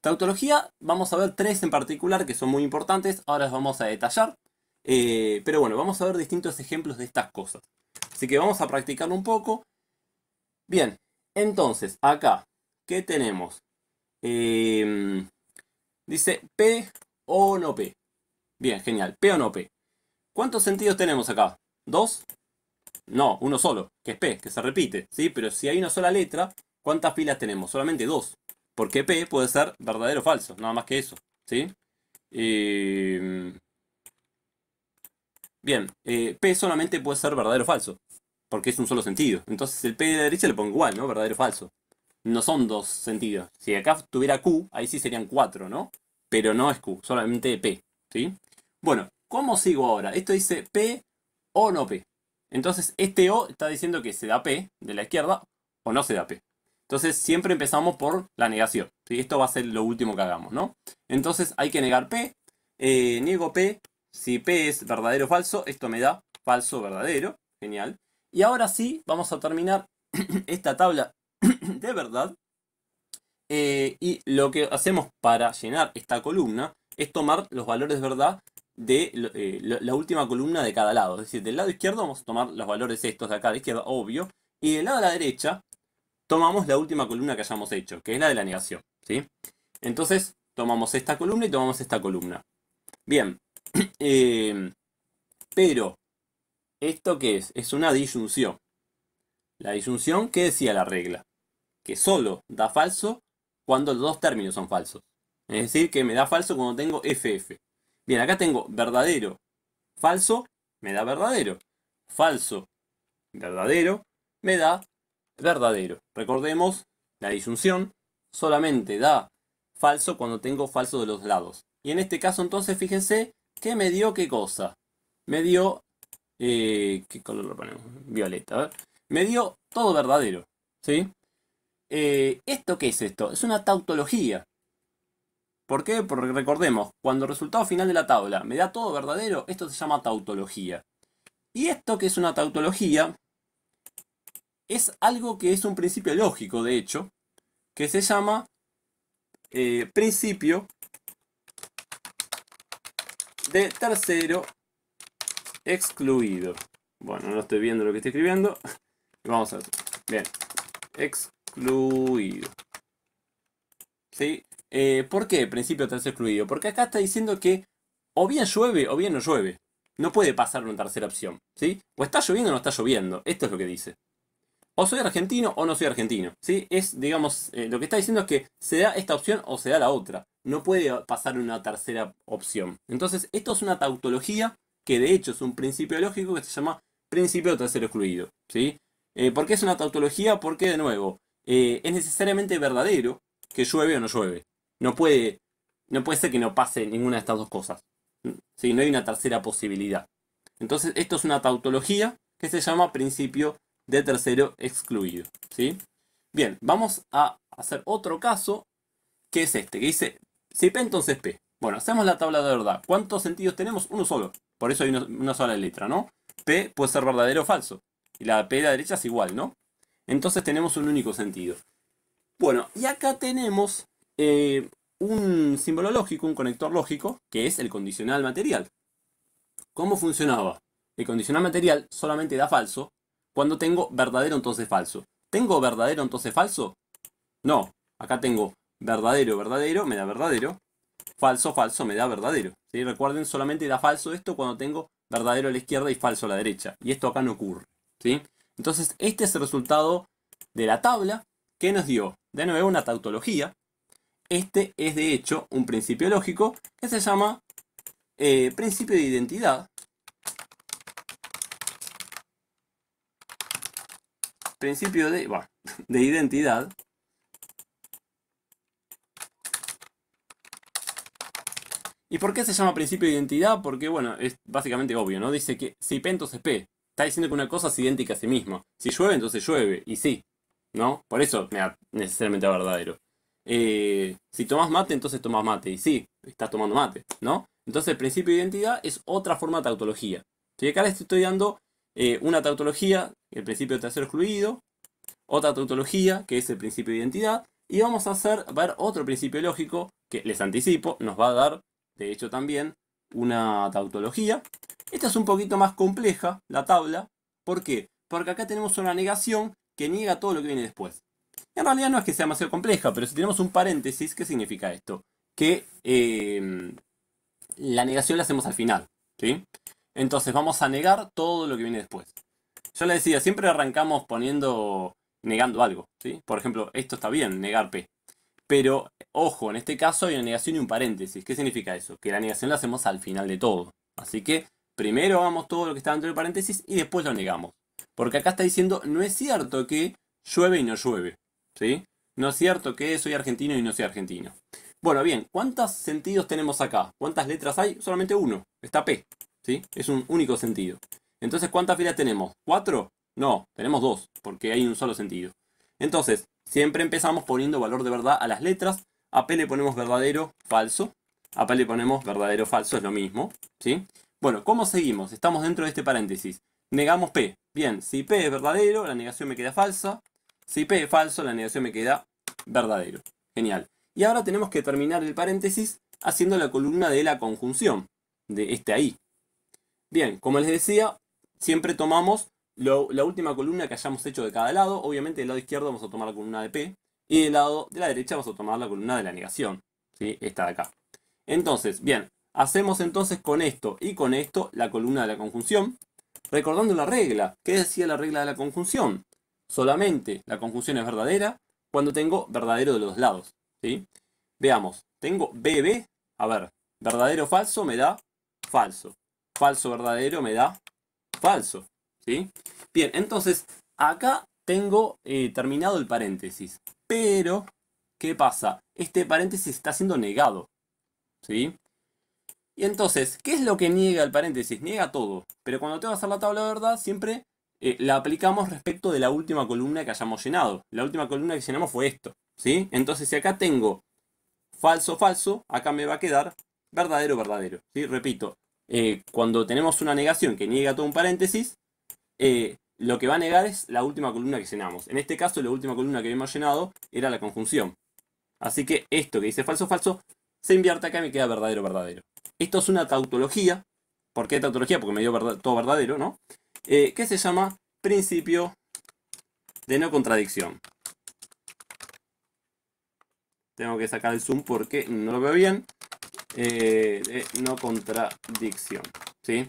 Speaker 1: Tautología, vamos a ver tres en particular que son muy importantes, ahora las vamos a detallar. Eh, pero bueno, vamos a ver distintos ejemplos de estas cosas. Así que vamos a practicarlo un poco. Bien, entonces, acá, ¿qué tenemos? Eh, Dice P o no P. Bien, genial. P o no P. ¿Cuántos sentidos tenemos acá? ¿Dos? No, uno solo, que es P, que se repite. ¿sí? Pero si hay una sola letra, ¿cuántas filas tenemos? Solamente dos. Porque P puede ser verdadero o falso, nada más que eso. ¿sí? Eh, bien, eh, P solamente puede ser verdadero o falso, porque es un solo sentido. Entonces el P de la derecha le pongo igual, ¿no? Verdadero o falso no son dos sentidos. Si acá tuviera Q, ahí sí serían cuatro, ¿no? Pero no es Q, solamente P, ¿sí? Bueno, ¿cómo sigo ahora? Esto dice P o no P. Entonces, este O está diciendo que se da P de la izquierda o no se da P. Entonces, siempre empezamos por la negación. Esto va a ser lo último que hagamos, ¿no? Entonces, hay que negar P. Eh, niego P. Si P es verdadero o falso, esto me da falso verdadero. Genial. Y ahora sí, vamos a terminar [CLEARS THROAT] esta tabla [CLEARS THROAT] de verdad. Eh, y lo que hacemos para llenar esta columna es tomar los valores de verdad de eh, la última columna de cada lado. Es decir, del lado izquierdo vamos a tomar los valores estos de acá de izquierda, obvio. Y del lado de la derecha tomamos la última columna que hayamos hecho, que es la de la negación. ¿sí? Entonces tomamos esta columna y tomamos esta columna. Bien, [CLEARS THROAT] eh, pero ¿esto qué es? Es una disyunción. La disyunción, ¿qué decía la regla? que solo da falso cuando los dos términos son falsos. Es decir, que me da falso cuando tengo FF. Bien, acá tengo verdadero, falso, me da verdadero. Falso, verdadero, me da verdadero. Recordemos, la disunción solamente da falso cuando tengo falso de los lados. Y en este caso entonces fíjense que me dio qué cosa. Me dio... Eh, ¿Qué color lo ponemos? Violeta. A ver. Me dio todo verdadero. ¿Sí? Eh, ¿Esto qué es esto? Es una tautología. ¿Por qué? Porque recordemos, cuando el resultado final de la tabla me da todo verdadero, esto se llama tautología. Y esto que es una tautología es algo que es un principio lógico, de hecho, que se llama eh, principio de tercero excluido. Bueno, no estoy viendo lo que estoy escribiendo. [LAUGHS] Vamos a ver. Bien. Ex excluido. ¿Sí? Eh, ¿Por qué principio tercero excluido? Porque acá está diciendo que o bien llueve o bien no llueve. No puede pasar una tercera opción. ¿sí? O está lloviendo o no está lloviendo. Esto es lo que dice. O soy argentino o no soy argentino. ¿sí? Es, digamos, eh, lo que está diciendo es que se da esta opción o se da la otra. No puede pasar una tercera opción. Entonces, esto es una tautología que de hecho es un principio lógico que se llama principio tercero excluido. ¿sí? Eh, ¿Por qué es una tautología? Porque, de nuevo, eh, es necesariamente verdadero que llueve o no llueve. No puede, no puede ser que no pase ninguna de estas dos cosas. si No hay una tercera posibilidad. Entonces, esto es una tautología que se llama principio de tercero excluido. Bien, vamos a hacer otro caso, que es este, que dice, si P entonces P. Bueno, hacemos la tabla de verdad. ¿Cuántos sentidos tenemos? Uno solo. Por eso hay una, sola letra, ¿no? P puede ser verdadero o falso. Y la P de la derecha es igual, ¿no? Entonces tenemos un único sentido. Bueno, y acá tenemos eh, un símbolo lógico, un conector lógico, que es el condicional material. ¿Cómo funcionaba? El condicional material solamente da falso cuando tengo verdadero entonces falso. ¿Tengo verdadero entonces falso? No. Acá tengo verdadero, verdadero, me da verdadero. Falso, falso, me da verdadero. Recuerden, solamente da falso esto cuando tengo verdadero a la izquierda y falso a la derecha. Y esto acá no ocurre. ¿sí? Entonces, este es el resultado de la tabla que nos dio, de nuevo, una tautología. Este es, de hecho, un principio lógico que se llama eh, principio de identidad. Principio de, [LAUGHS] de identidad. ¿Y por qué se llama principio de identidad? Porque, bueno, es básicamente obvio, ¿no? Dice que si Pentos es P está diciendo que una cosa es idéntica a sí misma. Si llueve, entonces llueve, y sí, ¿no? Por eso necesariamente, necesariamente verdadero. Eh, si tomas mate, entonces tomas mate, y sí, estás tomando mate, ¿no? Entonces el principio de identidad es otra forma de tautología. Entonces acá les estoy dando eh, una tautología, el principio de tercero excluido, otra tautología, que es el principio de identidad, y vamos a hacer ver otro principio lógico que les anticipo, nos va a dar, de hecho también, una tautología, esta es un poquito más compleja, la tabla. ¿Por qué? Porque acá tenemos una negación que niega todo lo que viene después. En realidad no es que sea demasiado compleja, pero si tenemos un paréntesis, ¿qué significa esto? Que em, la negación la hacemos al final. Entonces vamos a negar todo lo que viene después. Yo les decía, siempre arrancamos poniendo, negando algo. ¿sí? Por ejemplo, esto está bien, negar P. Pero, ojo, en este caso hay una negación y un paréntesis. ¿Qué significa eso? Que la negación la hacemos al final de todo. Así que Primero vamos todo lo que está dentro del paréntesis y después lo negamos. Porque acá está diciendo, no es cierto que llueve y no llueve. ¿Sí? No es cierto que soy argentino y no soy argentino. Bueno, bien, ¿cuántos sentidos tenemos acá? ¿Cuántas letras hay? Solamente uno. Está P. ¿Sí? Es un único sentido. Entonces, ¿cuántas filas tenemos? ¿Cuatro? No, tenemos dos, porque hay un solo sentido. Entonces, siempre empezamos poniendo valor de verdad a las letras. A P le ponemos verdadero, falso. A P le ponemos verdadero, falso, es lo mismo. ¿sí? Bueno, ¿cómo seguimos? Estamos dentro de este paréntesis. Negamos P. Bien, si P es verdadero, la negación me queda falsa. Si P es falso, la negación me queda verdadero. Genial. Y ahora tenemos que terminar el paréntesis haciendo la columna de la conjunción, de este ahí. Bien, como les decía, siempre tomamos la última columna que hayamos hecho de cada lado. Obviamente del lado izquierdo vamos a tomar la columna de P y del lado de la derecha vamos a tomar la columna de la negación. ¿sí? Esta de acá. Entonces, bien, Hacemos entonces con esto y con esto la columna de la conjunción, recordando la regla. ¿Qué decía la regla de la conjunción? Solamente la conjunción es verdadera cuando tengo verdadero de los lados. ¿sí? Veamos, tengo BB, a ver, verdadero falso me da falso. Falso verdadero me da falso. ¿sí? Bien, entonces acá tengo eh, terminado el paréntesis. Pero, ¿qué pasa? Este paréntesis está siendo negado. ¿sí? Y entonces, ¿qué es lo que niega el paréntesis? Niega todo. Pero cuando tengo que hacer la tabla de verdad, siempre eh, la aplicamos respecto de la última columna que hayamos llenado. La última columna que llenamos fue esto. ¿sí? Entonces, si acá tengo falso, falso, acá me va a quedar verdadero, verdadero. ¿sí? Repito, eh, cuando tenemos una negación que niega todo un paréntesis, eh, lo que va a negar es la última columna que llenamos. En este caso, la última columna que habíamos llenado era la conjunción. Así que esto que dice falso, falso, se invierte acá y me queda verdadero, verdadero. Esto es una tautología. ¿Por qué tautología? Porque me dio todo verdadero, ¿no? Eh, que se llama principio de no contradicción. Tengo que sacar el zoom porque no lo veo bien. Eh, de no contradicción. ¿sí?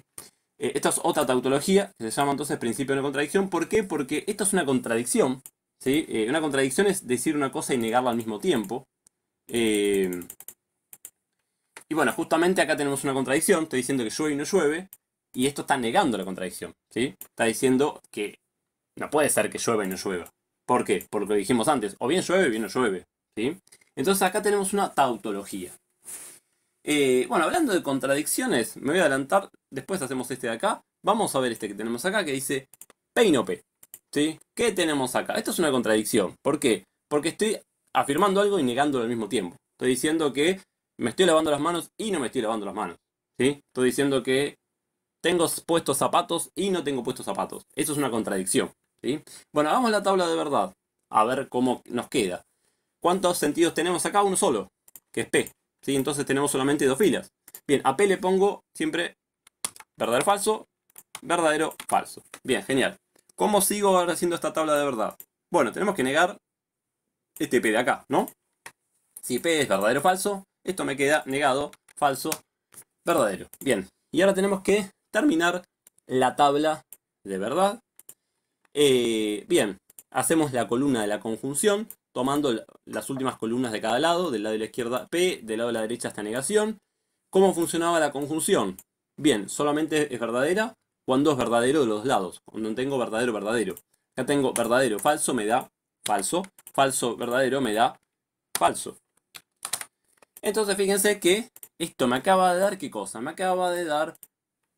Speaker 1: Eh, esta es otra tautología que se llama entonces principio de no contradicción. ¿Por qué? Porque esto es una contradicción. ¿sí? una contradicción es decir una cosa y negarla al mismo tiempo. Y bueno, justamente acá tenemos una contradicción, estoy diciendo que llueve y no llueve, y esto está negando la contradicción, ¿sí? Está diciendo que no puede ser que llueva y no llueva. ¿Por qué? Por lo que dijimos antes, o bien llueve o bien no llueve, ¿sí? Entonces acá tenemos una tautología. Eh, bueno, hablando de contradicciones, me voy a adelantar, después hacemos este de acá, vamos a ver este que tenemos acá que dice peinope, ¿sí? ¿Qué tenemos acá? Esto es una contradicción, ¿por qué? Porque estoy afirmando algo y negándolo al mismo tiempo. Estoy diciendo que me estoy lavando las manos y no me estoy lavando las manos. ¿sí? Estoy diciendo que tengo puestos zapatos y no tengo puestos zapatos. Eso es una contradicción. ¿sí? Bueno, hagamos la tabla de verdad. A ver cómo nos queda. ¿Cuántos sentidos tenemos acá? Uno solo, que es P. ¿sí? Entonces tenemos solamente dos filas. Bien, a P le pongo siempre verdadero, falso, verdadero, falso. Bien, genial. ¿Cómo sigo haciendo esta tabla de verdad? Bueno, tenemos que negar este P de acá, ¿no? Si P es verdadero falso, esto me queda negado, falso, verdadero. Bien, y ahora tenemos que terminar la tabla de verdad. Eh, bien, hacemos la columna de la conjunción, tomando las últimas columnas de cada lado, del lado de la izquierda P, del lado de la derecha esta negación. ¿Cómo funcionaba la conjunción? Bien, solamente es verdadera cuando es verdadero de los lados, cuando tengo verdadero, verdadero. Ya tengo verdadero, falso, me da falso, falso, verdadero, me da falso. Entonces fíjense que esto me acaba de dar, ¿qué cosa? Me acaba de dar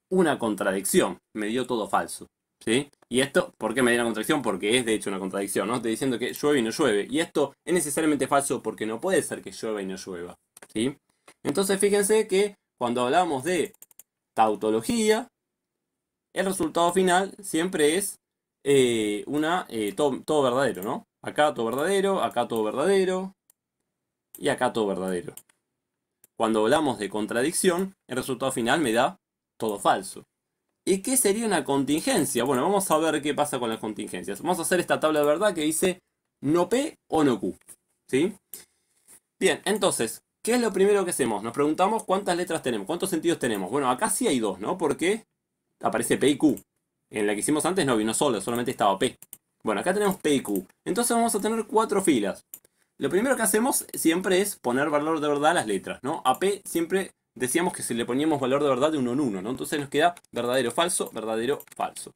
Speaker 1: una contradicción. Me dio todo falso. ¿Sí? Y esto, ¿por qué me dio una contradicción? Porque es de hecho una contradicción, ¿no? Estoy diciendo que llueve y no llueve. Y esto es necesariamente falso porque no puede ser que llueva y no llueva. ¿Sí? Entonces fíjense que cuando hablamos de tautología, el resultado final siempre es eh, una, eh, todo, todo verdadero, ¿no? Acá todo verdadero, acá todo verdadero y acá todo verdadero. Cuando hablamos de contradicción, el resultado final me da todo falso. ¿Y qué sería una contingencia? Bueno, vamos a ver qué pasa con las contingencias. Vamos a hacer esta tabla de verdad que dice no P o no Q. ¿Sí? Bien, entonces, ¿qué es lo primero que hacemos? Nos preguntamos cuántas letras tenemos, cuántos sentidos tenemos. Bueno, acá sí hay dos, ¿no? Porque aparece P y Q. En la que hicimos antes no vino solo, solamente estaba P. Bueno, acá tenemos P y Q. Entonces vamos a tener cuatro filas. Lo primero que hacemos siempre es poner valor de verdad a las letras, ¿no? A P siempre decíamos que si le poníamos valor de verdad de uno en uno, ¿no? Entonces nos queda verdadero, falso, verdadero, falso.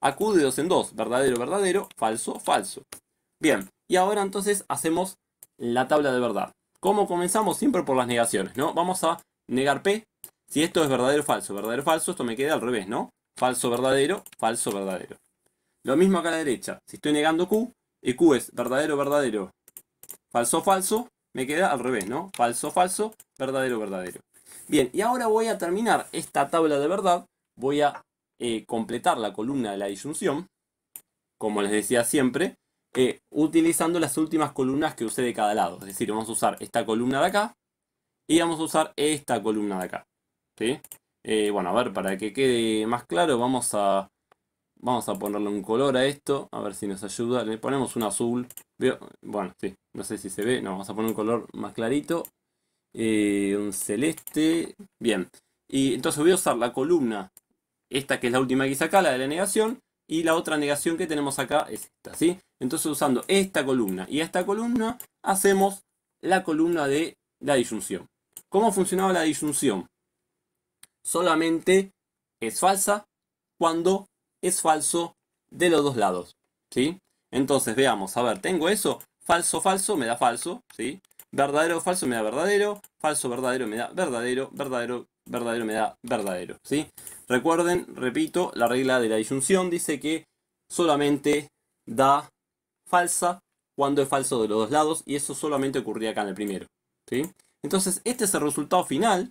Speaker 1: A Q de dos en dos, verdadero, verdadero, falso, falso. Bien, y ahora entonces hacemos la tabla de verdad. ¿Cómo comenzamos? Siempre por las negaciones, ¿no? Vamos a negar P. Si esto es verdadero, falso, verdadero, falso, esto me queda al revés, ¿no? Falso, verdadero, falso, verdadero. Lo mismo acá a la derecha. Si estoy negando Q, y Q es verdadero, verdadero, Falso, falso, me queda al revés, ¿no? Falso, falso, verdadero, verdadero. Bien, y ahora voy a terminar esta tabla de verdad. Voy a eh, completar la columna de la disyunción, como les decía siempre, eh, utilizando las últimas columnas que usé de cada lado. Es decir, vamos a usar esta columna de acá y vamos a usar esta columna de acá. ¿sí? Eh, bueno, a ver, para que quede más claro, vamos a Vamos a ponerle un color a esto, a ver si nos ayuda. Le ponemos un azul. Bueno, sí, no sé si se ve. No, vamos a poner un color más clarito. Eh, un celeste. Bien. Y entonces voy a usar la columna, esta que es la última que hice acá, la de la negación. Y la otra negación que tenemos acá es esta, ¿sí? Entonces usando esta columna y esta columna, hacemos la columna de la disyunción. ¿Cómo funcionaba la disyunción? Solamente es falsa cuando es falso de los dos lados. ¿Sí? Entonces, veamos, a ver, tengo eso. Falso, falso, me da falso, ¿sí? Verdadero, falso, me da verdadero. Falso, verdadero, me da verdadero. Verdadero, verdadero, me da verdadero, ¿sí? Recuerden, repito, la regla de la disyunción dice que solamente da falsa cuando es falso de los dos lados. Y eso solamente ocurría acá en el primero, ¿sí? Entonces, este es el resultado final.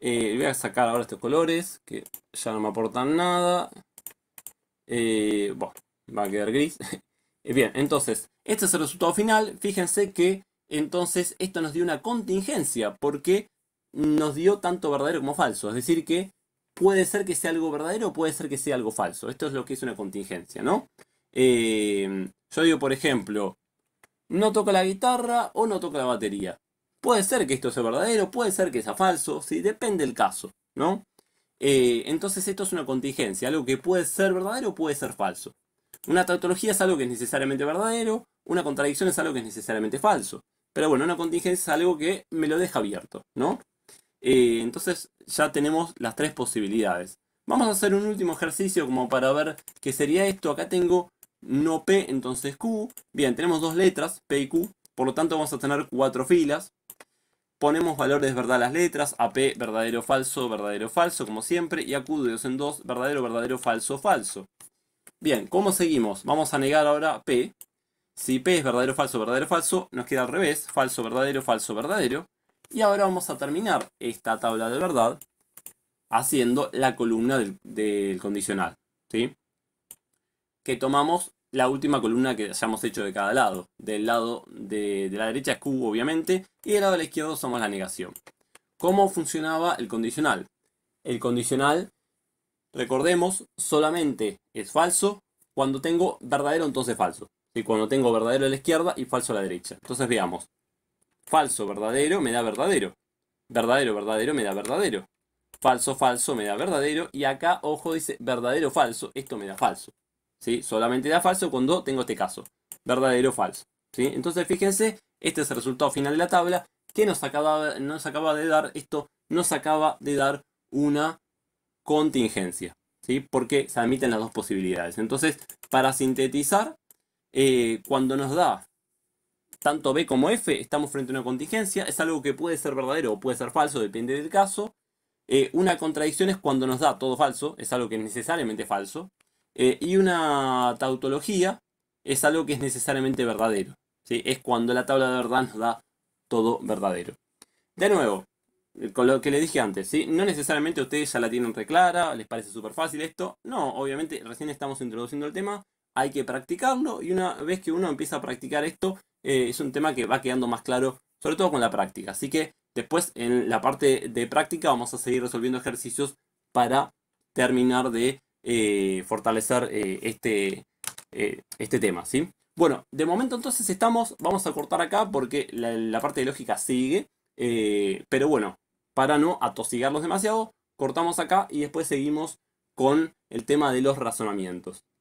Speaker 1: Eh, voy a sacar ahora estos colores que ya no me aportan nada. Eh, bueno, va a quedar gris. [LAUGHS] Eh, bien, entonces, este es el resultado final. Fíjense que entonces esto nos dio una contingencia porque nos dio tanto verdadero como falso. Es decir, que puede ser que sea algo verdadero o puede ser que sea algo falso. Esto es lo que es una contingencia, ¿no? Eh, yo digo, por ejemplo, no toca la guitarra o no toca la batería. Puede ser que esto sea verdadero, puede ser que sea falso, sí, depende del caso, ¿no? Eh, entonces esto es una contingencia, algo que puede ser verdadero o puede ser falso. Una tautología es algo que es necesariamente verdadero, una contradicción es algo que es necesariamente falso. Pero bueno, una contingencia es algo que me lo deja abierto, ¿no? Eh, entonces ya tenemos las tres posibilidades. Vamos a hacer un último ejercicio como para ver qué sería esto. Acá tengo no P, entonces Q. Bien, tenemos dos letras, P y Q. Por lo tanto vamos a tener cuatro filas. Ponemos valores verdad a las letras, AP verdadero, falso, verdadero, falso, como siempre, y AQ 2 en 2, verdadero, verdadero, falso, falso. Bien, ¿cómo seguimos? Vamos a negar ahora P. Si P es verdadero, falso, verdadero, falso, nos queda al revés, falso, verdadero, falso, verdadero. Y ahora vamos a terminar esta tabla de verdad haciendo la columna del, del condicional, ¿sí? Que tomamos la última columna que hayamos hecho de cada lado. Del lado de, la derecha es Q, obviamente, y del lado de la izquierda somos la negación. ¿Cómo funcionaba el condicional? El condicional, recordemos, solamente es falso cuando tengo verdadero, entonces falso. Y cuando tengo verdadero a la izquierda y falso a la derecha. Entonces veamos. Falso, verdadero, me da verdadero. Verdadero, verdadero, me da verdadero. Falso, falso, me da verdadero. Y acá, ojo, dice verdadero, falso. Esto me da falso. Solamente da falso cuando tengo este caso, verdadero o falso. ¿sí? Entonces fíjense, este es el resultado final de la tabla que nos acaba, de dar, esto nos acaba de dar una contingencia, ¿sí? porque se admiten las dos posibilidades. Entonces, para sintetizar, eh, cuando nos da tanto B como F, estamos frente a una contingencia, es algo que puede ser verdadero o puede ser falso, depende del caso. Eh, una contradicción es cuando nos da todo falso, es algo que es necesariamente falso. Eh, y una tautología es algo que es necesariamente verdadero. ¿sí? Es cuando la tabla de verdad nos da todo verdadero. De nuevo, eh, con lo que le dije antes, ¿sí? no necesariamente ustedes ya la tienen reclara, les parece súper fácil esto. No, obviamente recién estamos introduciendo el tema, hay que practicarlo y una vez que uno empieza a practicar esto, eh, es un tema que va quedando más claro, sobre todo con la práctica. Así que después en la parte de práctica vamos a seguir resolviendo ejercicios para terminar de eh, fortalecer eh, este, eh, este tema, ¿sí? Bueno, de momento entonces estamos, vamos a cortar acá porque la, la parte de lógica sigue, pero bueno, para no atosigarlos demasiado, cortamos acá y después seguimos con el tema de los razonamientos.